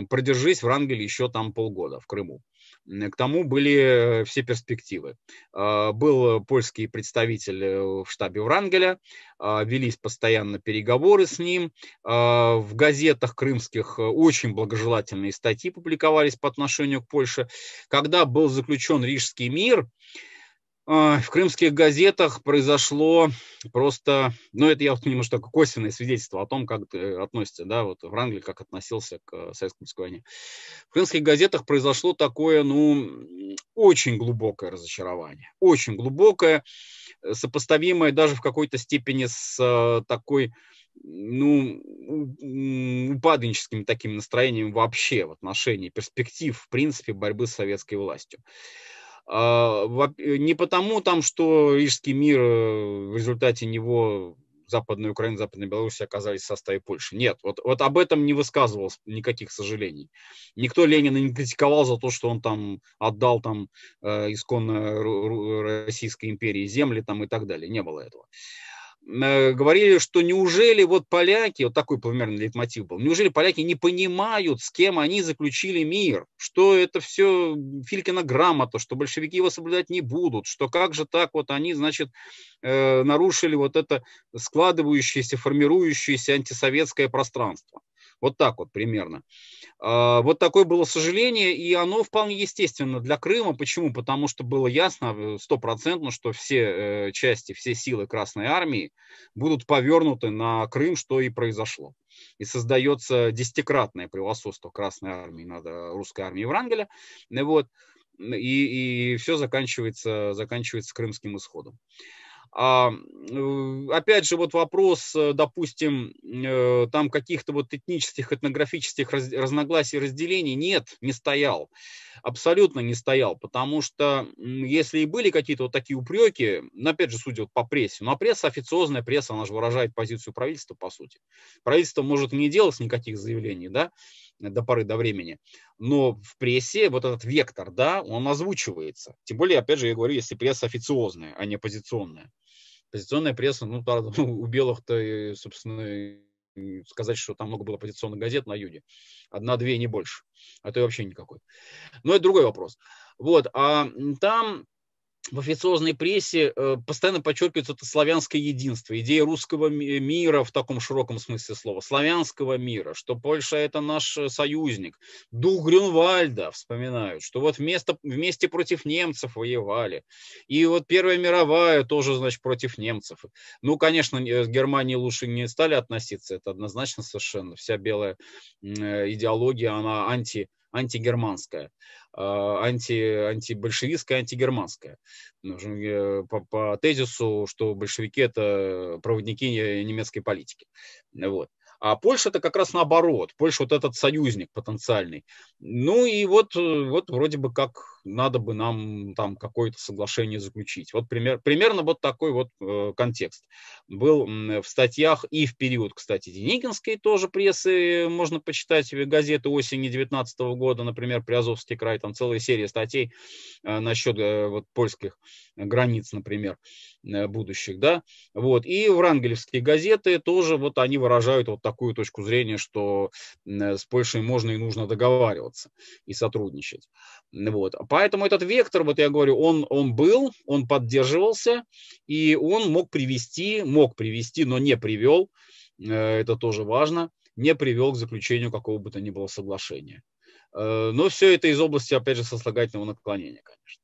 Продержись Врангель еще там полгода в Крыму. К тому были все перспективы. А, был польский представитель э, в штабе Врангеля, а, велись постоянно переговоры с ним. А, в газетах крымских э, очень благожелательные статьи публиковались по отношению к Польше. Когда был заключен Рижский мир, в крымских газетах произошло просто, ну это я вот немножко такое косвенное свидетельство о том, как э, относится, да, вот в Врангель как относился к э, советскому русской войне. В крымских газетах произошло такое, ну, очень глубокое разочарование, очень глубокое, сопоставимое даже в какой-то степени с э, такой, ну, упадническими такими настроениями вообще в отношении перспектив, в принципе, борьбы с советской властью. А, э, не потому там, что Рижский мир э, в результате него Западная Украина, Западная Беларусь оказались в составе Польши. Нет, вот, вот об этом не высказывалось никаких сожалений. Никто Ленина не критиковал за то, что он там отдал там э, исконно Российской империи земли там и так далее. Не было этого. Э, говорили, что неужели вот поляки, вот такой примерно лейтмотив был, неужели поляки не понимают, с кем они заключили мир, что это все Филькина грамота, что большевики его соблюдать не будут, что как же так вот они, значит, э, нарушили вот это складывающееся, формирующееся антисоветское пространство. Вот так вот примерно. А, вот такое было сожаление, и оно вполне естественно для Крыма. Почему? Потому что было ясно э, стопроцентно, что все э, части, все силы Красной Армии будут повернуты на Крым, что и произошло. И создается десятикратное превосходство Красной Армии над э, русской армией Врангеля. Вот. И, и все заканчивается, заканчивается крымским исходом. А, опять же, вот вопрос, э, допустим, э, там каких-то вот этнических, этнографических разногласий, разделений нет, не стоял, абсолютно не стоял, потому что если и были какие-то вот такие упреки, ну, опять же, судя вот по прессе, но ну, а пресса, официозная пресса, она же выражает позицию правительства, по сути. Правительство может не делать никаких заявлений, да, до поры до времени. Но в прессе вот этот вектор, да, он озвучивается. Тем более, опять же, я говорю, если пресса официозная, а не оппозиционная. Позиционная пресса, ну, у белых-то, собственно, сказать, что там много было оппозиционных газет на юге. Одна-две, не больше. А то и вообще никакой. Но это другой вопрос. Вот, а там в официозной прессе э, постоянно подчеркивается это славянское единство, идея русского мира в таком широком смысле слова, славянского мира, что Польша это наш э, союзник. Дух Грюнвальда вспоминают, что вот вместо, вместе против немцев воевали. И вот Первая мировая тоже, значит, против немцев. Ну, конечно, с Германией лучше не стали относиться, это однозначно совершенно. Вся белая э, идеология, она анти антигерманская, а, анти, антибольшевистская, антигерманская. Ну, э, по, по тезису, что большевики – это проводники немецкой политики. Вот. А Польша это как раз наоборот. Польша вот этот союзник потенциальный. Ну и вот, э, вот вроде бы как надо бы нам там какое-то соглашение заключить. Вот пример, примерно вот такой вот э, контекст был в статьях и в период, кстати, Деникинской тоже прессы, можно почитать э, газеты осени 19 года, например, Приазовский край, там целая серия статей э, насчет вот польских границ, например, будущих, да, вот, и врангелевские газеты тоже вот они выражают вот такую точку зрения, что с Польшей можно и нужно договариваться и сотрудничать, вот, Поэтому этот вектор, вот я говорю, он, он был, он поддерживался, и он мог привести, мог привести, но не привел, э, это тоже важно, не привел к заключению какого бы то ни было соглашения. Э, но все это из области, опять же, сослагательного наклонения, конечно.